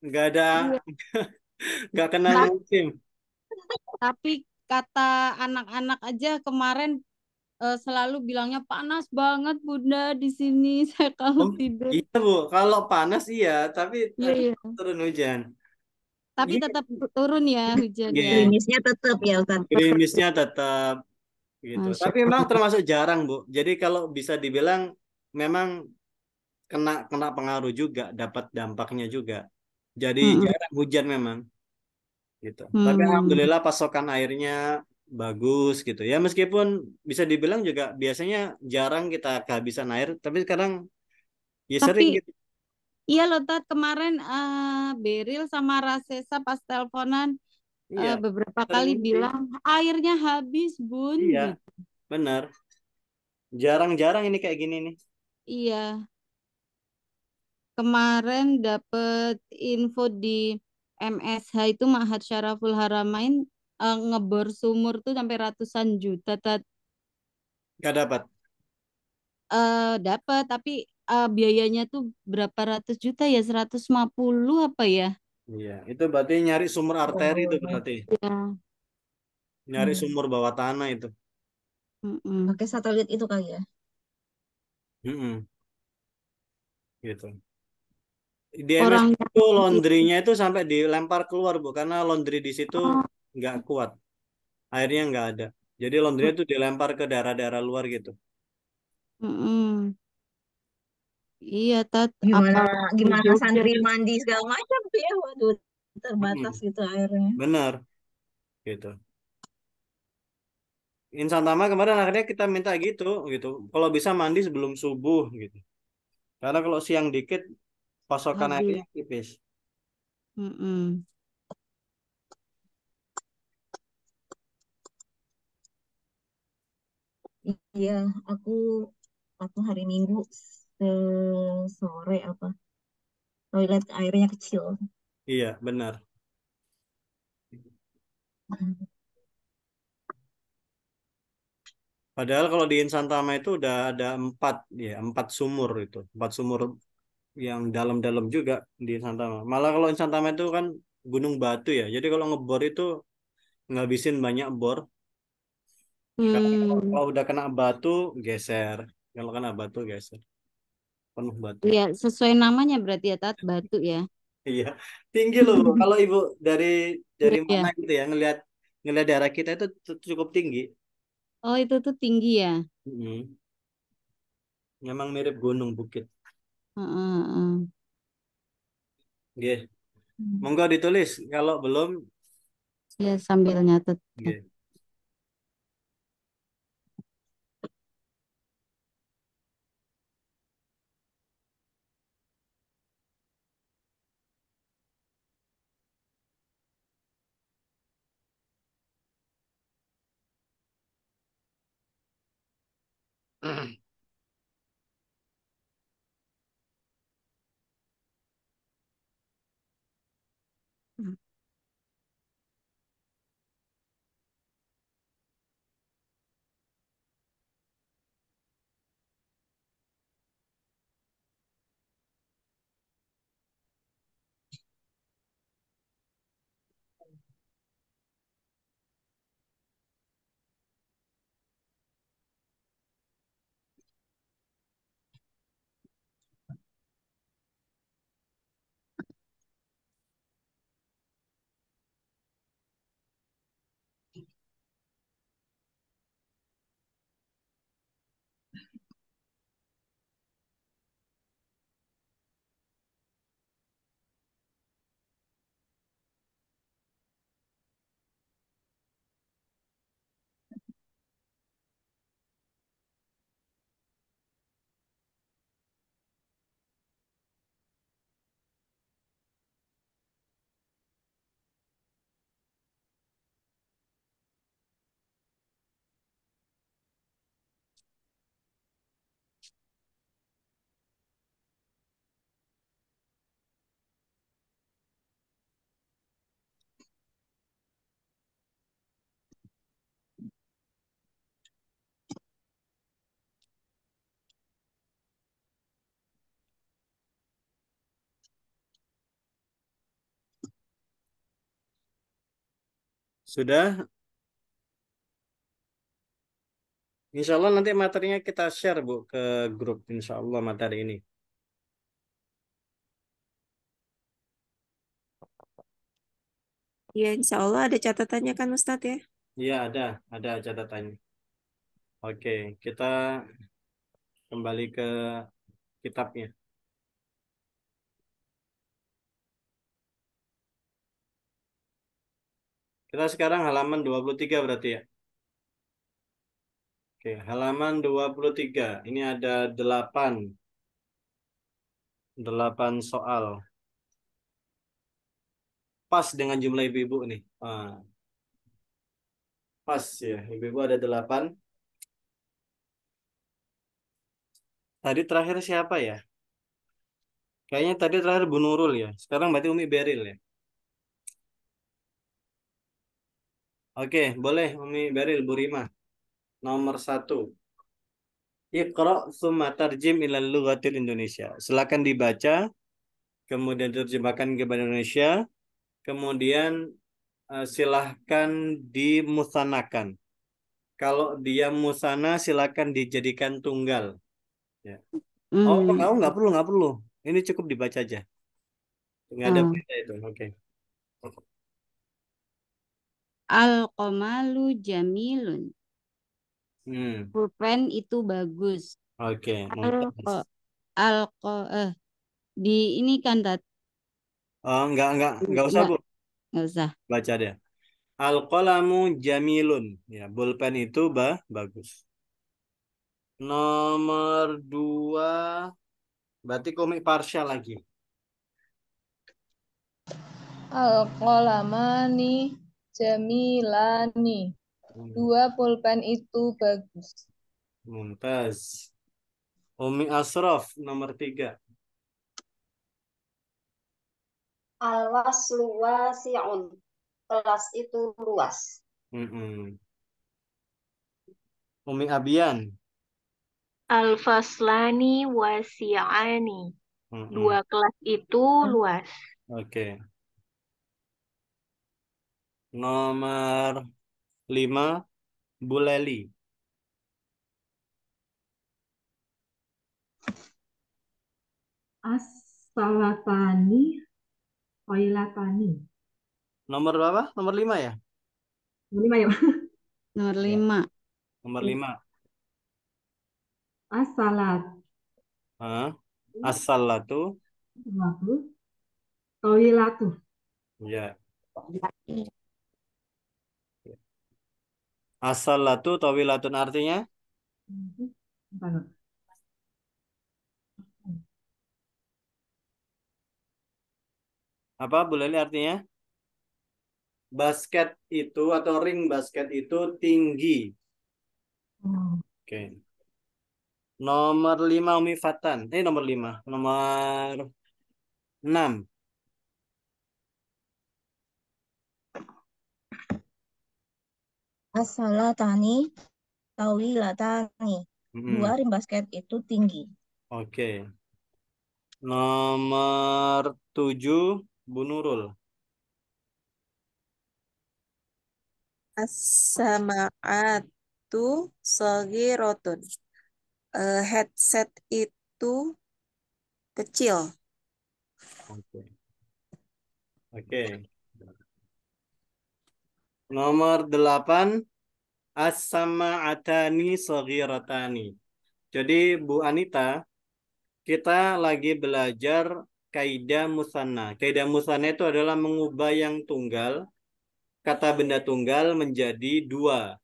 Nggak ada, iya. gak nggak kena musim. Tapi kata anak-anak aja kemarin uh, selalu bilangnya panas banget bunda di sini saya kalau oh, tidur. Iya bu, kalau panas iya, tapi iya, iya. turun hujan. Tapi iya. tetap turun ya hujan yeah. Gerimisnya tetap ya Ustaz. Gerimisnya tetap gitu. Tapi memang termasuk jarang, Bu. Jadi kalau bisa dibilang memang kena kena pengaruh juga, dapat dampaknya juga. Jadi hmm. jarang hujan memang. Gitu. Hmm. Tapi alhamdulillah pasokan airnya bagus gitu. Ya meskipun bisa dibilang juga biasanya jarang kita kehabisan air, tapi sekarang ya tapi... sering gitu Iya loh Tat, kemarin uh, eh, Beril sama Rasesa pas teleponan iya. uh, beberapa kali bilang airnya habis bun. Iya, gitu. benar. Jarang-jarang ini kayak gini nih. Iya. Kemarin dapet info di MSH itu Mahat Syaraful Haramain uh, ngebor sumur tuh sampai ratusan juta. Tat. Gak dapat. Uh, dapat tapi uh, biayanya tuh berapa ratus juta ya 150 apa ya? Iya, itu berarti nyari sumur arteri oh, itu berarti. Iya. Nyari hmm. sumur bawah tanah itu. Mm-mm. Pakai satelit itu kali ya. Mm-mm. Gitu. Di Orang MS itu laundrynya itu sampai dilempar keluar Bu karena laundry di situ oh. nggak oh. kuat. Airnya nggak ada. Jadi laundry itu hmm. dilempar ke daerah-daerah luar gitu. Mm-mm. Iya, tat gimana gimana santri mandi segala macam tuh ya, waduh terbatas hmm. gitu airnya. Benar, gitu. Insan Tama kemarin akhirnya kita minta gitu, gitu. Kalau bisa mandi sebelum subuh gitu. Karena kalau siang dikit pasokan Habis. airnya tipis. Mm -mm. Iya, aku aku hari Minggu eh, sore apa toilet airnya kecil iya benar hmm. Padahal kalau di Insan Tama itu udah ada empat ya empat sumur itu empat sumur yang dalam-dalam juga di Insan Tama. Malah kalau Insan Tama itu kan gunung batu ya. Jadi kalau ngebor itu ngabisin banyak bor. Hmm. kalau udah kena batu geser. Kalau kena batu geser penuh batu. Iya, sesuai namanya berarti ya Tat, batu ya. Iya, tinggi loh. Hmm. Kalau Ibu dari dari iya, iya. mana gitu ya ngelihat ngelihat daerah kita itu cukup tinggi. Oh, itu tuh tinggi ya. -hmm. Memang mirip gunung bukit. Uh, uh, uh. Monggo ditulis kalau belum ya sambil nyatet. Sudah? Insya Allah nanti materinya kita share Bu ke grup Insya Allah materi ini. ya insya Allah ada catatannya kan Ustadz ya? Iya, ada. Ada catatannya. Oke, kita kembali ke kitabnya. Kita sekarang halaman 23 berarti ya. Oke, halaman 23. Ini ada 8. 8 soal. Pas dengan jumlah ibu-ibu nih. Ah. Pas ya, ibu-ibu ada 8. Tadi terakhir siapa ya? Kayaknya tadi terakhir Bu Nurul ya. Sekarang berarti Umi Beril ya. Oke, boleh Umi Beril Burima. Nomor satu. Iqra summa tarjim ilal lughatil Indonesia. Silakan dibaca, kemudian terjemahkan ke bahasa Indonesia, kemudian eh, silahkan dimusanakan. Kalau dia musana, silakan dijadikan tunggal. Ya. Mm. Oh, nggak hmm. oh, nggak perlu, nggak perlu. Ini cukup dibaca aja. Nggak ada mm. beda itu. Oke. Okay al qamalu jamilun. Hmm. Pulpen itu bagus. Oke. Okay, al ko, al ko, eh, di ini kan dat. Oh, enggak enggak enggak usah enggak, bu. Enggak usah. Baca deh. Al qalamu jamilun. Ya, pulpen itu bah bagus. Nomor dua, berarti komik parsial lagi. Al qalamani jamilani. Hmm. Dua pulpen itu bagus. Mumtaz. Umi Asraf nomor tiga. Alwas luwasi'un. Kelas itu luas. Mm -mm. Umi Abian. Alfaslani wasi'ani. Mm -mm. Dua kelas itu hmm. luas. Oke. Okay. Nomor 5 Buleli. Asalatani Oilatani. Nomor berapa? Nomor 5 ya? Nomor 5 ya, Nomor 5. Ya. Nomor 5. Asalat. salat Asalatu. As-salatu. Ya. Yeah. Asal latu tawilatun artinya? Apa Boleh Leli artinya? Basket itu atau ring basket itu tinggi. Oke. Okay. Nomor lima Umi Fatan. Eh nomor lima. Nomor enam. tani tawi latani. Dua rim basket itu tinggi. Oke. Okay. Nomor tujuh, Bu Nurul. as sogi rotun. Uh, eh, headset itu kecil. Oke. Okay. Oke. Okay. Nomor delapan, As-sama'atani sogiratani. Jadi Bu Anita, kita lagi belajar kaidah musana Kaidah musana itu adalah mengubah yang tunggal, kata benda tunggal menjadi dua.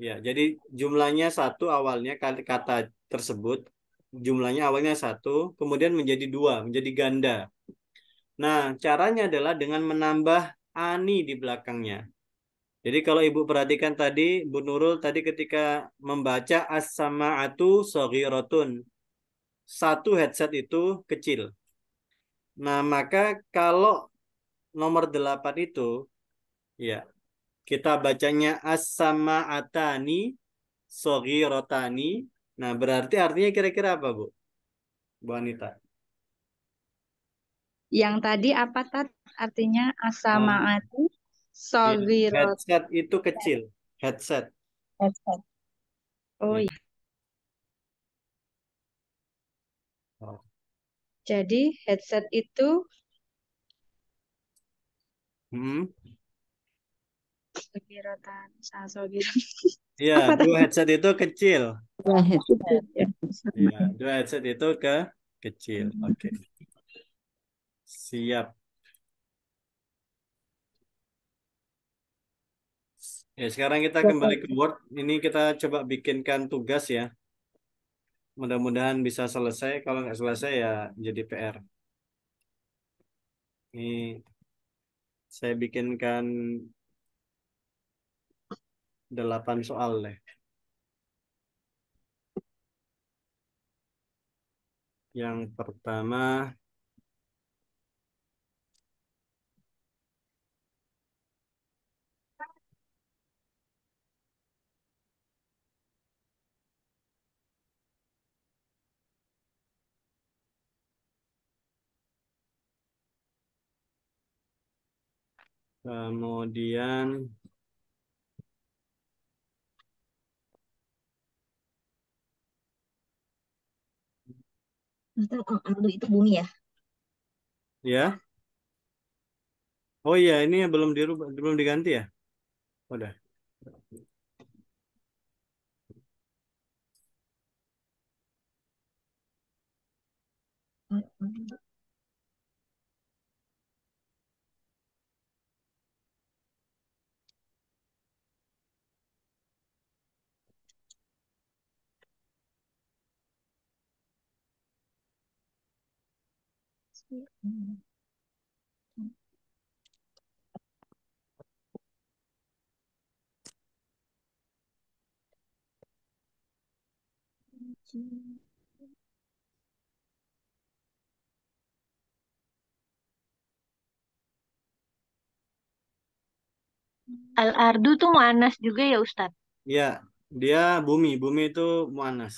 Ya, jadi jumlahnya satu awalnya kata tersebut, jumlahnya awalnya satu, kemudian menjadi dua, menjadi ganda. Nah, caranya adalah dengan menambah ani di belakangnya. Jadi kalau Ibu perhatikan tadi, Bu Nurul tadi ketika membaca as-sama'atu sogirotun, Satu headset itu kecil. Nah, maka kalau nomor delapan itu, ya, kita bacanya as-sama'atani sogirotani. Nah, berarti artinya kira-kira apa, Bu? Bu Anita. Yang tadi apa tat artinya oh. as-sama'atu Iya, sawir Headset itu kecil. Headset. Headset. Oh iya. Oh. Jadi headset itu hmm. Sagiratan, sasogiran. Gitu. Iya, dua headset itu kecil. Dua iya, headset. Iya, dua headset itu ke kecil. Oke. Okay. Siap. Ya, sekarang kita kembali ke Word. Ini kita coba bikinkan tugas ya. Mudah-mudahan bisa selesai. Kalau nggak selesai ya jadi PR. Ini saya bikinkan 8 soal deh. Yang pertama, Kemudian Ardu itu bumi ya? Ya. Oh iya, ini belum dirubah, belum diganti ya? Udah. Al-Ardu tuh Mu'anas juga ya Ustadz? Iya, dia bumi. Bumi itu Mu'anas.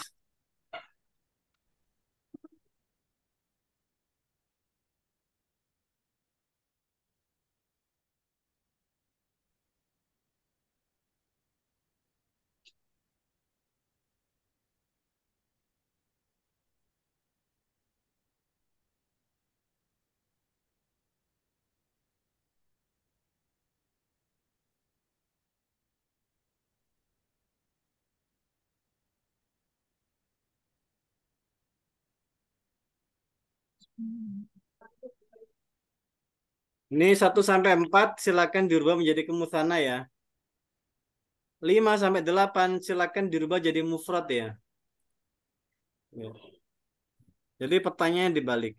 Ini 1 sampai 4 silakan dirubah menjadi kemusana ya. 5 sampai 8 silakan dirubah jadi mufrad ya. ya. Jadi pertanyaannya dibalik.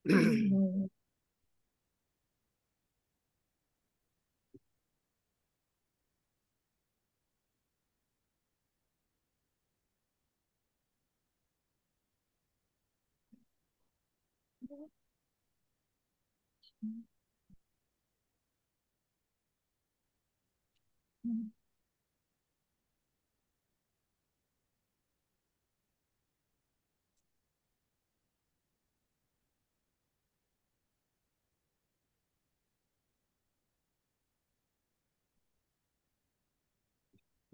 嗯。嗯。嗯。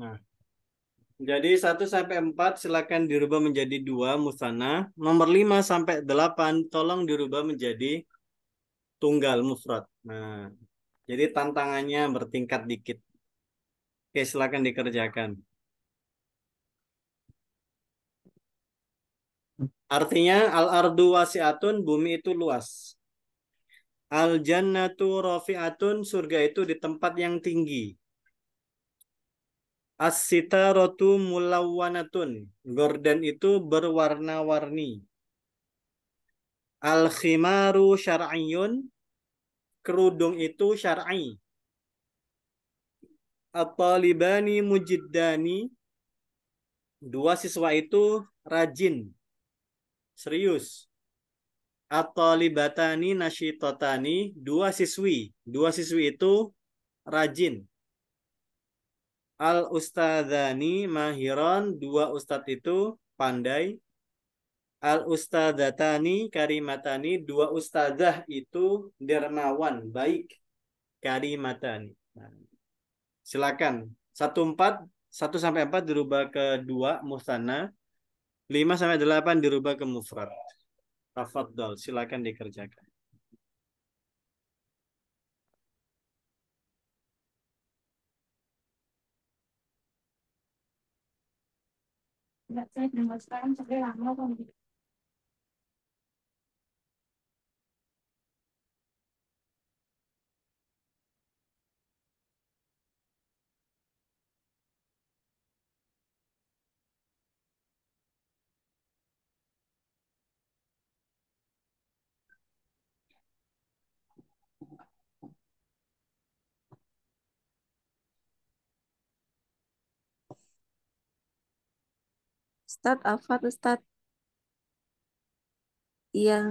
Nah, jadi 1 sampai 4 silakan dirubah menjadi 2 musana. Nomor 5 sampai 8 tolong dirubah menjadi tunggal mufrad. Nah, jadi tantangannya bertingkat dikit. Oke, silakan dikerjakan. Artinya al-ardu wasi'atun, bumi itu luas. Al-jannatu rafi'atun, surga itu di tempat yang tinggi as rotu mulawanatun. Gorden itu berwarna-warni. Al-khimaru syar'iyun. Kerudung itu syar'i. At-talibani mujiddani. Dua siswa itu rajin. Serius. At-talibatani nasyitotani. Dua siswi. Dua siswi itu rajin al ustadzani mahiron dua ustadz itu pandai al ustadzatani karimatani dua ustadzah itu dermawan baik karimatani nah, silakan satu empat satu sampai empat dirubah ke dua mustana lima sampai delapan dirubah ke mufrad Tafadhol, silakan dikerjakan. Enggak, saya dengar sekarang sampai lama kok. apa Afat, Ustad Yang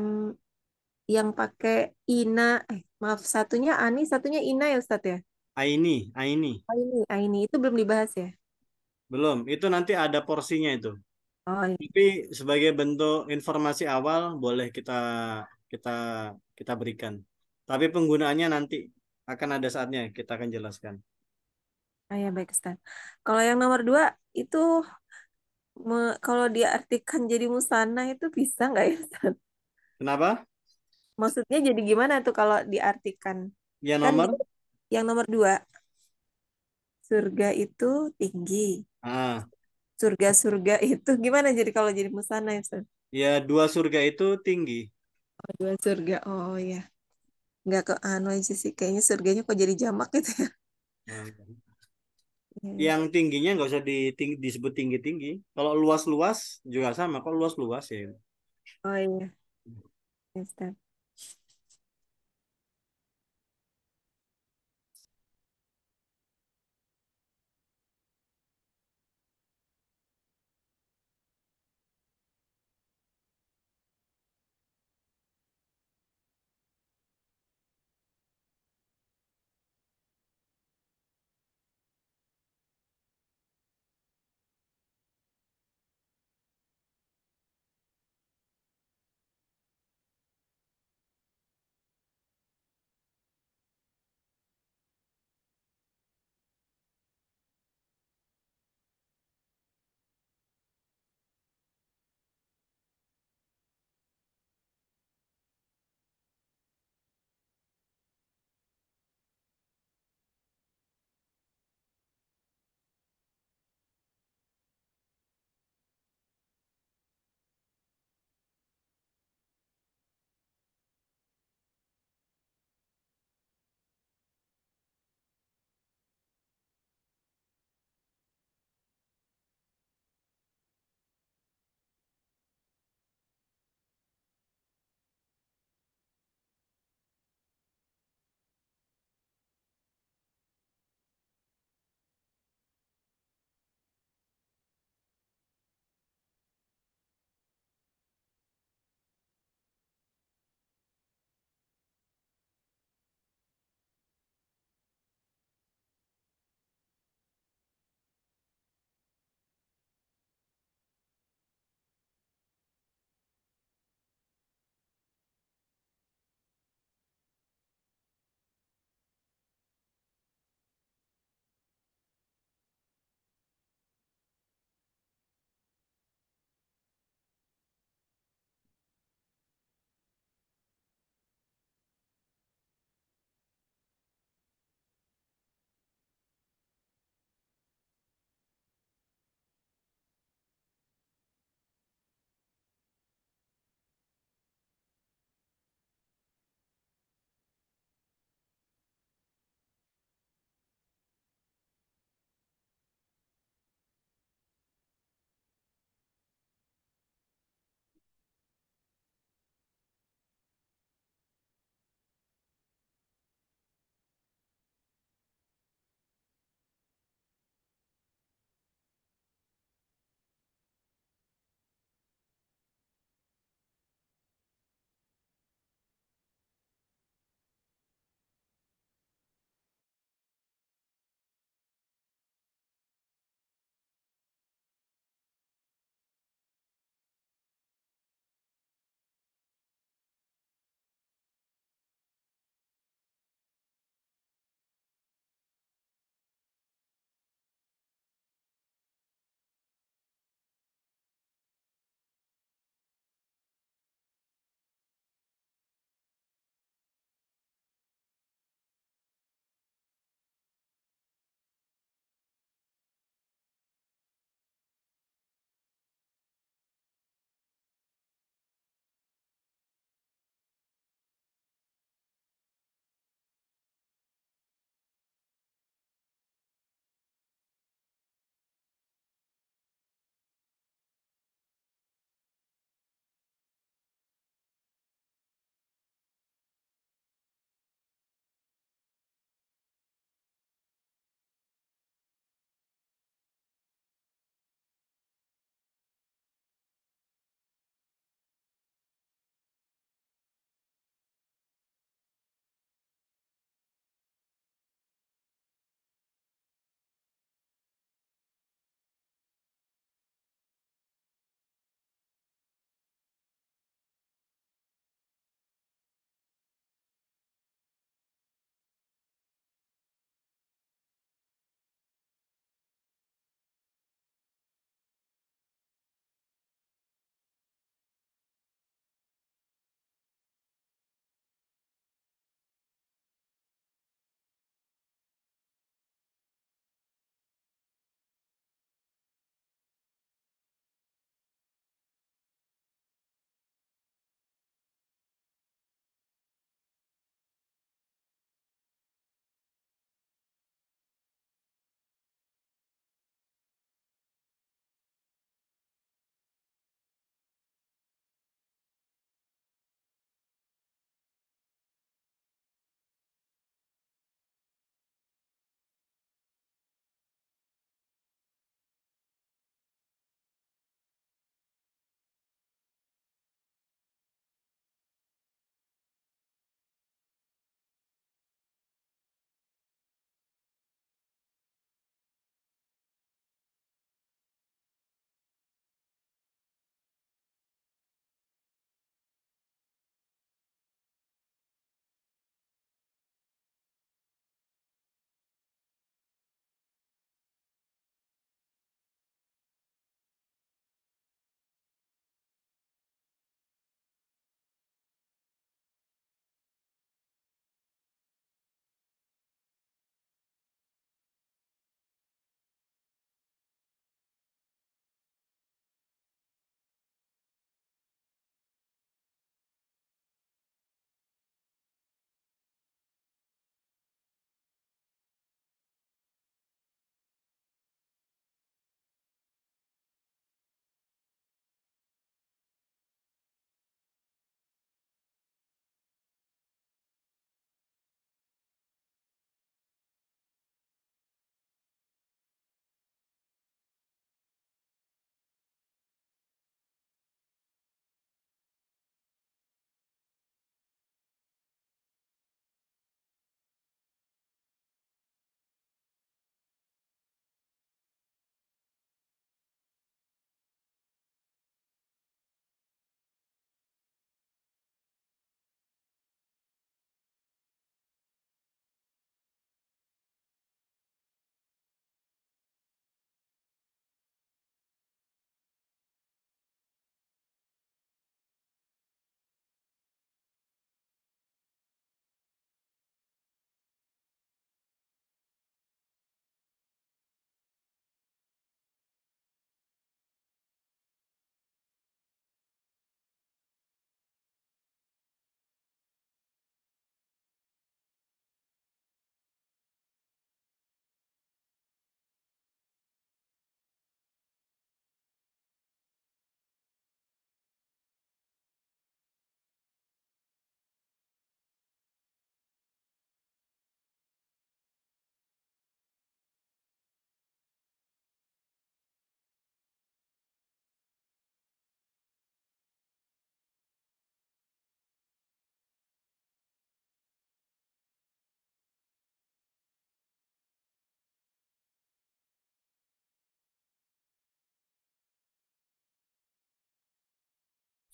yang pakai Ina, eh maaf, satunya Ani, satunya Ina ya ustad ya? Aini, Aini. Aini, Aini. Itu belum dibahas ya? Belum, itu nanti ada porsinya itu. Oh, iya. Tapi sebagai bentuk informasi awal boleh kita kita kita berikan. Tapi penggunaannya nanti akan ada saatnya kita akan jelaskan. Ah, ya baik Ustaz. Kalau yang nomor dua itu me, kalau diartikan jadi musana itu bisa nggak ya San? Kenapa? Maksudnya jadi gimana tuh kalau diartikan? Yang kan nomor? Kan, yang nomor dua. Surga itu tinggi. Ah. Surga-surga itu gimana jadi kalau jadi musana ya Ya dua surga itu tinggi. Oh, dua surga, oh ya. Nggak ke anu aja sih, kayaknya surganya kok jadi jamak gitu ya. Ah, iya. Iya. yang tingginya nggak usah di, ting, disebut tinggi tinggi kalau luas luas juga sama kok luas luas ya oh iya yes, iya, that.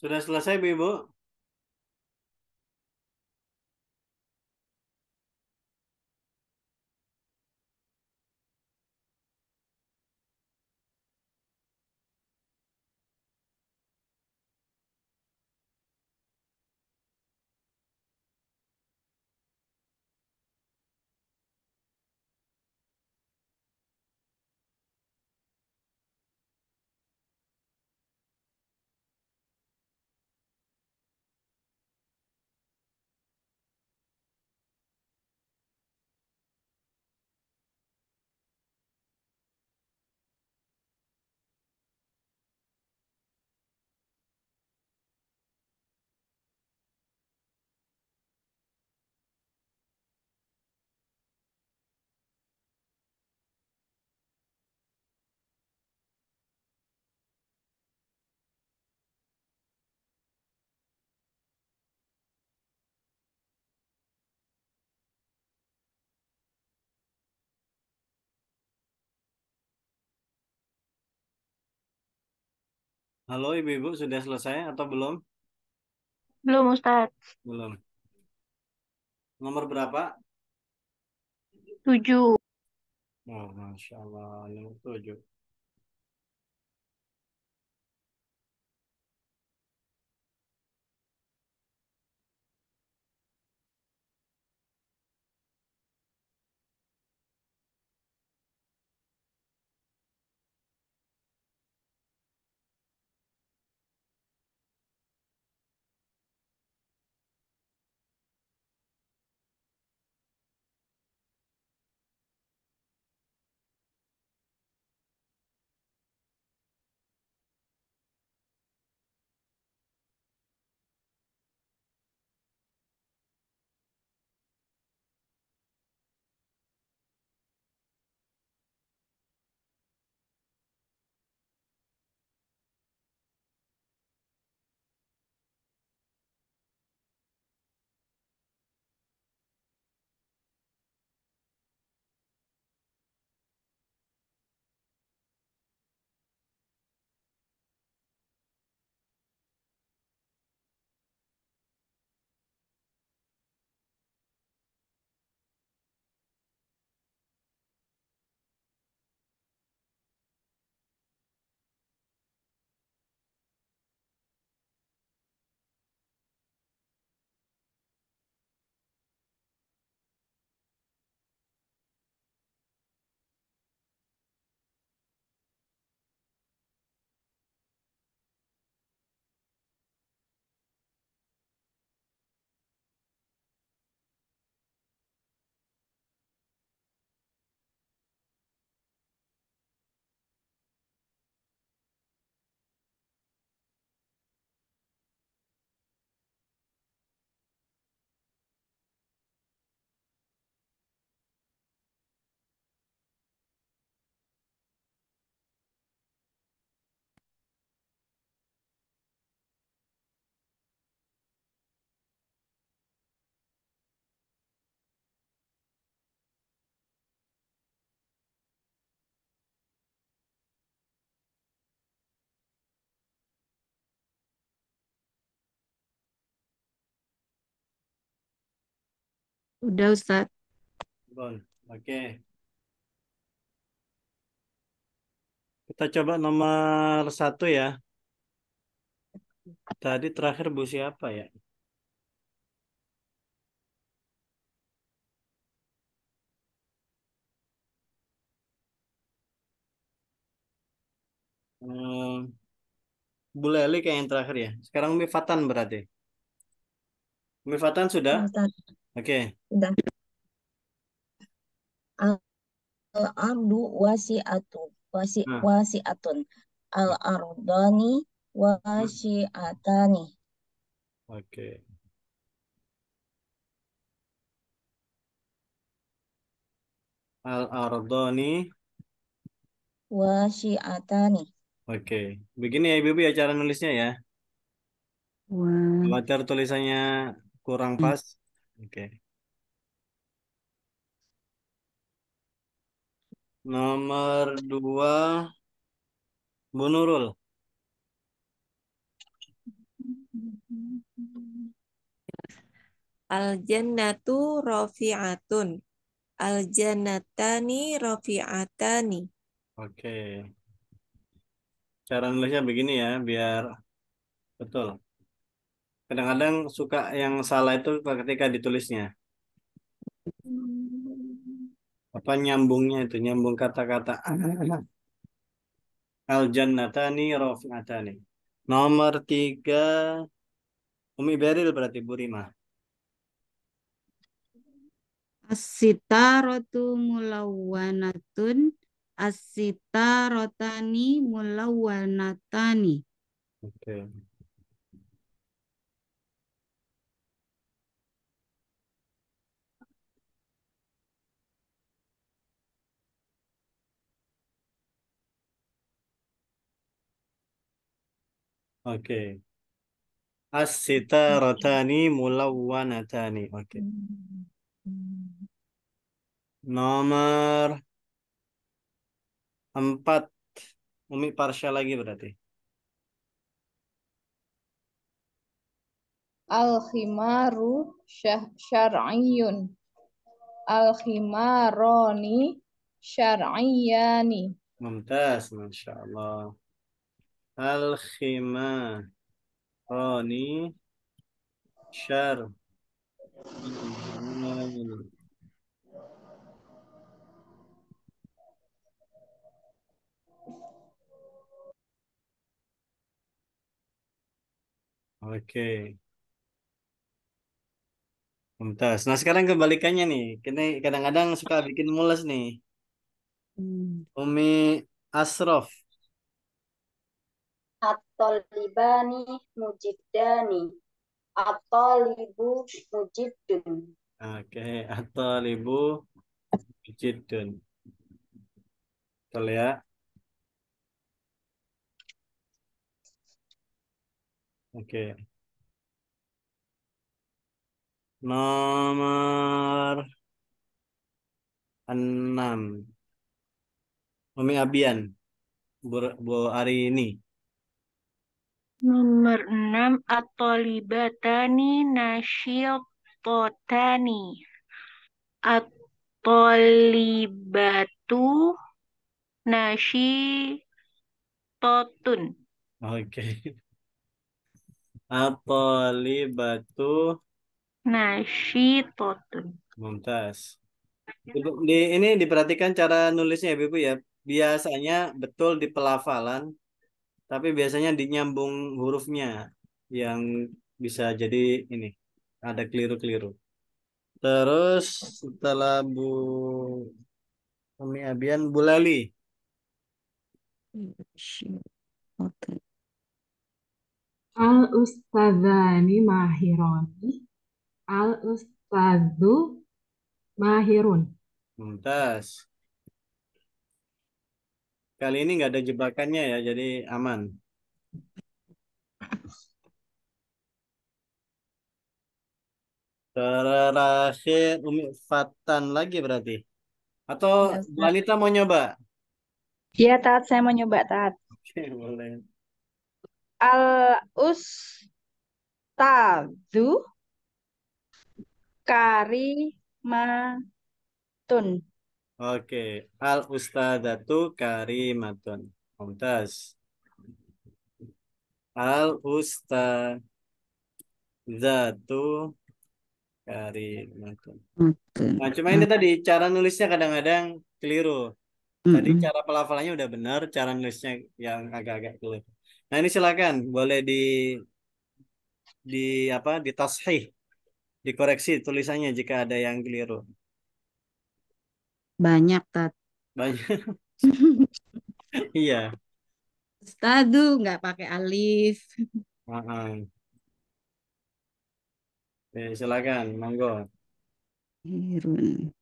Sudah selesai, Bu Ibu? Halo Ibu-ibu, sudah selesai atau belum? Belum, Ustadz. Belum. Nomor berapa? Tujuh. Oh, Masya Allah, nomor tujuh. Udah Ustaz. Bon. Oke. Okay. Kita coba nomor satu ya. Tadi terakhir Bu siapa ya? Hmm, Bu Leli kayak yang terakhir ya. Sekarang Mifatan berarti. Mifatan sudah? Oke. Okay. Al-ardu wasi'atu wasi hmm. wasi'atun. Al-ardani wasi'atani. Oke. Okay. Al-ardani wasi'atani. Oke, okay. begini ya Ibu ibu ya cara nulisnya ya. Wow. Cara tulisannya kurang pas, Oke. Nomor dua, Bu Nurul. Al-jannatu rafi'atun. Al-jannatani rafi'atani. Oke. Cara nulisnya begini ya, biar betul. Kadang-kadang suka yang salah itu ketika ditulisnya. Apa nyambungnya itu, nyambung kata-kata. Al-jannatani rofi'atani. Nomor tiga, Umi Beril berarti Burima. mulawanatun asita rotani mulawanatani Oke. Okay. Oke. As-sitaratani mulawwanatani. Oke. Okay. Nomor empat. Umi parsha lagi berarti. Al-khimaru syar'iyun. Al-khimaroni syar'iyani. Mumtaz, Masya Allah. Al-khima Rani shar Oke. Mantas. Nah, sekarang kebalikannya nih. Kita kadang-kadang suka bikin mules nih. Hmm. Umi Asrof. At-talibani mujiddani. At-talibu mujiddun. Oke, okay. at-talibu mujiddun. Betul ya? Oke. Okay. Nomor enam Umi Abian. Bu, Bu ini. Nomor enam, atolibatani nasil potani. Atolibatu nasi totun Oke. Okay. Atolibatu nasi totun Mumtaz. Ibu, di, ini diperhatikan cara nulisnya ya, Ibu ya. Biasanya betul di pelafalan tapi biasanya dinyambung hurufnya yang bisa jadi ini ada keliru-keliru. Terus setelah Bu Umi Abian Bu Lali. Al ustadzani mahironi. Al ustadzu mahirun. Muntas. Kali ini nggak ada jebakannya ya, jadi aman. Terakhir Umi Fatan lagi berarti. Atau iya, Balita mau nyoba? Iya, Tat. Saya mau nyoba, Tat. Oke, boleh. Al-Ustadzu Karimatun. Oke, al ustadatu karimatun. Mumtaz. Al ustadatu karimatun. Nah, cuma ini tadi cara nulisnya kadang-kadang keliru. Tadi mm -hmm. cara pelafalannya udah benar, cara nulisnya yang agak-agak keliru. Nah, ini silakan boleh di di apa ditashih, dikoreksi tulisannya jika ada yang keliru. Banyak, Tat. Banyak. Iya. Stadu nggak pakai alif. Uh-uh. Eh, silakan, monggo. Irun.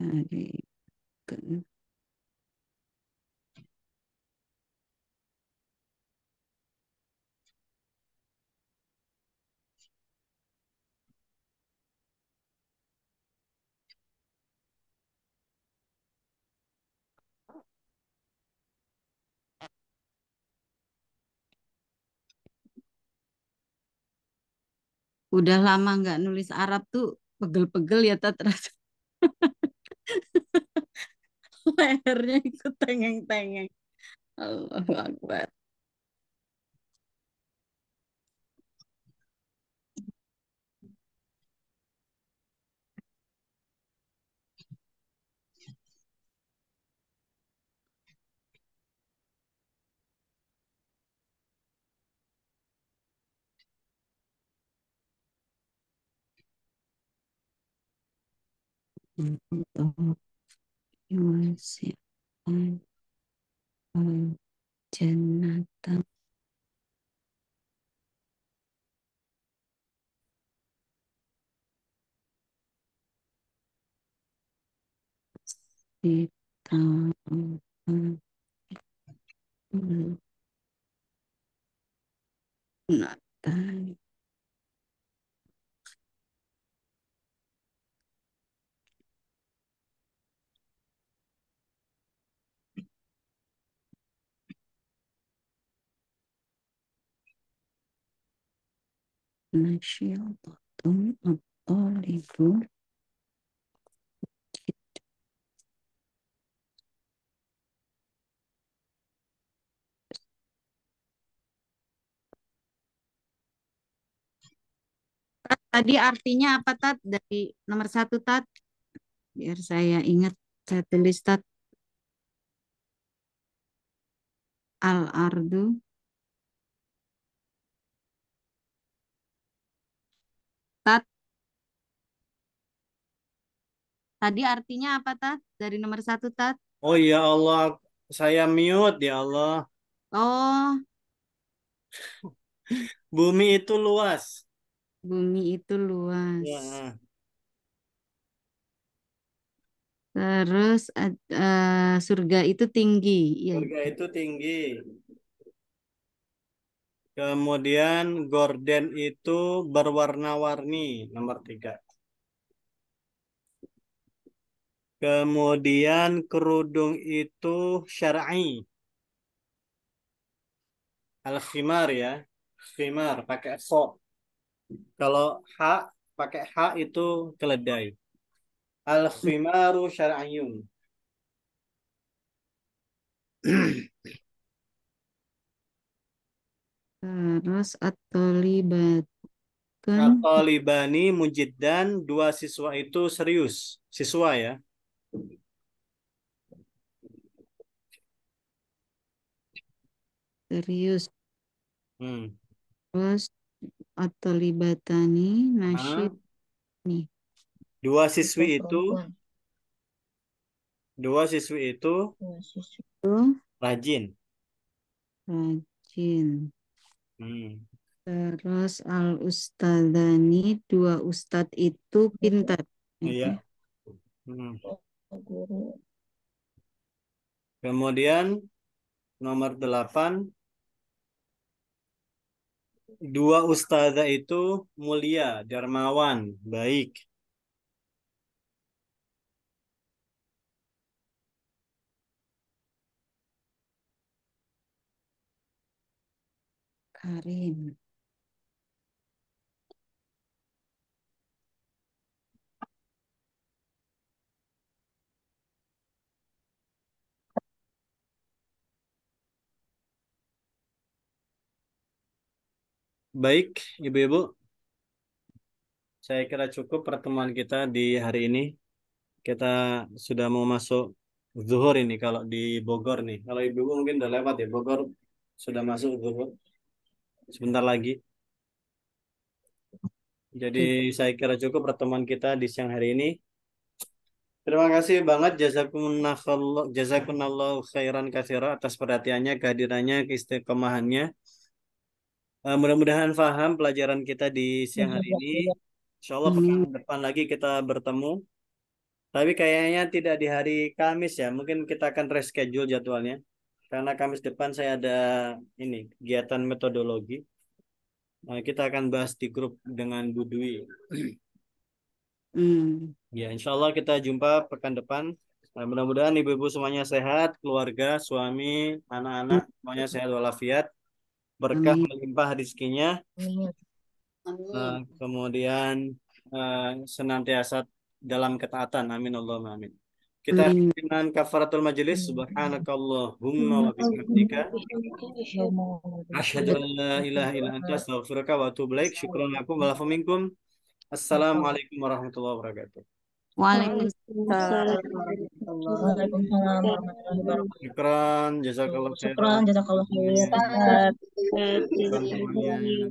Nah, gitu. udah lama nggak nulis Arab tuh pegel-pegel ya, terasa. lehernya ikut tengeng-tengeng. Allahu Akbar. योस्यान् जन्नतम् सीतां at-talibu Tadi artinya apa Tat? Dari nomor satu Tat? Biar saya ingat, saya tulis Tat. Al-Ardu. Tadi artinya apa, Tat? Dari nomor satu, Tat? Oh ya Allah, saya mute ya Allah. Oh. Bumi itu luas. Bumi itu luas. Ya. Terus uh, surga itu tinggi. Ya. Surga itu tinggi. Kemudian gorden itu berwarna-warni, nomor tiga. Kemudian kerudung itu syar'i. Al-khimar ya. Khimar pakai so. Kalau ha pakai ha itu keledai. Al-khimaru syar'iyun. Terus at-talibat. Kan... libani mujid dan dua siswa itu serius. Siswa ya Serius. Hmm. Terus atau libatani nasib Nih. Dua siswi itu dua siswi itu rajin. Rajin. Hmm. Terus al ustadani dua ustad itu pintar. Iya. Hmm. Kemudian nomor delapan, dua ustazah itu mulia, dermawan, baik. Karim. Baik, Ibu-ibu, saya kira cukup pertemuan kita di hari ini. Kita sudah mau masuk zuhur ini kalau di Bogor nih. Kalau Ibu-ibu mungkin udah lewat ya, Bogor sudah masuk zuhur. Sebentar lagi. Jadi saya kira cukup pertemuan kita di siang hari ini. Terima kasih banget jazakumullahu khairan kasira atas perhatiannya, kehadirannya, keistiqomahannya. Uh, mudah-mudahan paham pelajaran kita di siang hari ini. Iya, insya Allah pekan iya. depan lagi kita bertemu. Tapi kayaknya tidak di hari Kamis ya. Mungkin kita akan reschedule jadwalnya. Karena Kamis depan saya ada ini kegiatan metodologi. Nah, kita akan bahas di grup dengan Bu Dwi. Hmm. Ya, insya Allah kita jumpa pekan depan. Nah, mudah-mudahan ibu-ibu semuanya sehat, keluarga, suami, anak-anak semuanya sehat walafiat berkah Amin. melimpah rezekinya. Amin. Amin. Uh, eh, kemudian uh, senantiasa dalam ketaatan. Amin Allahumma amin. Kita akhiri dengan kafaratul majelis. Subhanakallahumma wa bihamdika. Asyhadu an la ilaha illa anta astaghfiruka wa atubu ilaik. Syukran lakum wa minkum. Assalamualaikum warahmatullahi wabarakatuh. Waalaikumsalam. Waalaikumsalam. Waalaikumsalam. Waalaikumsalam. Waalaikumsalam. Waalaikumsalam.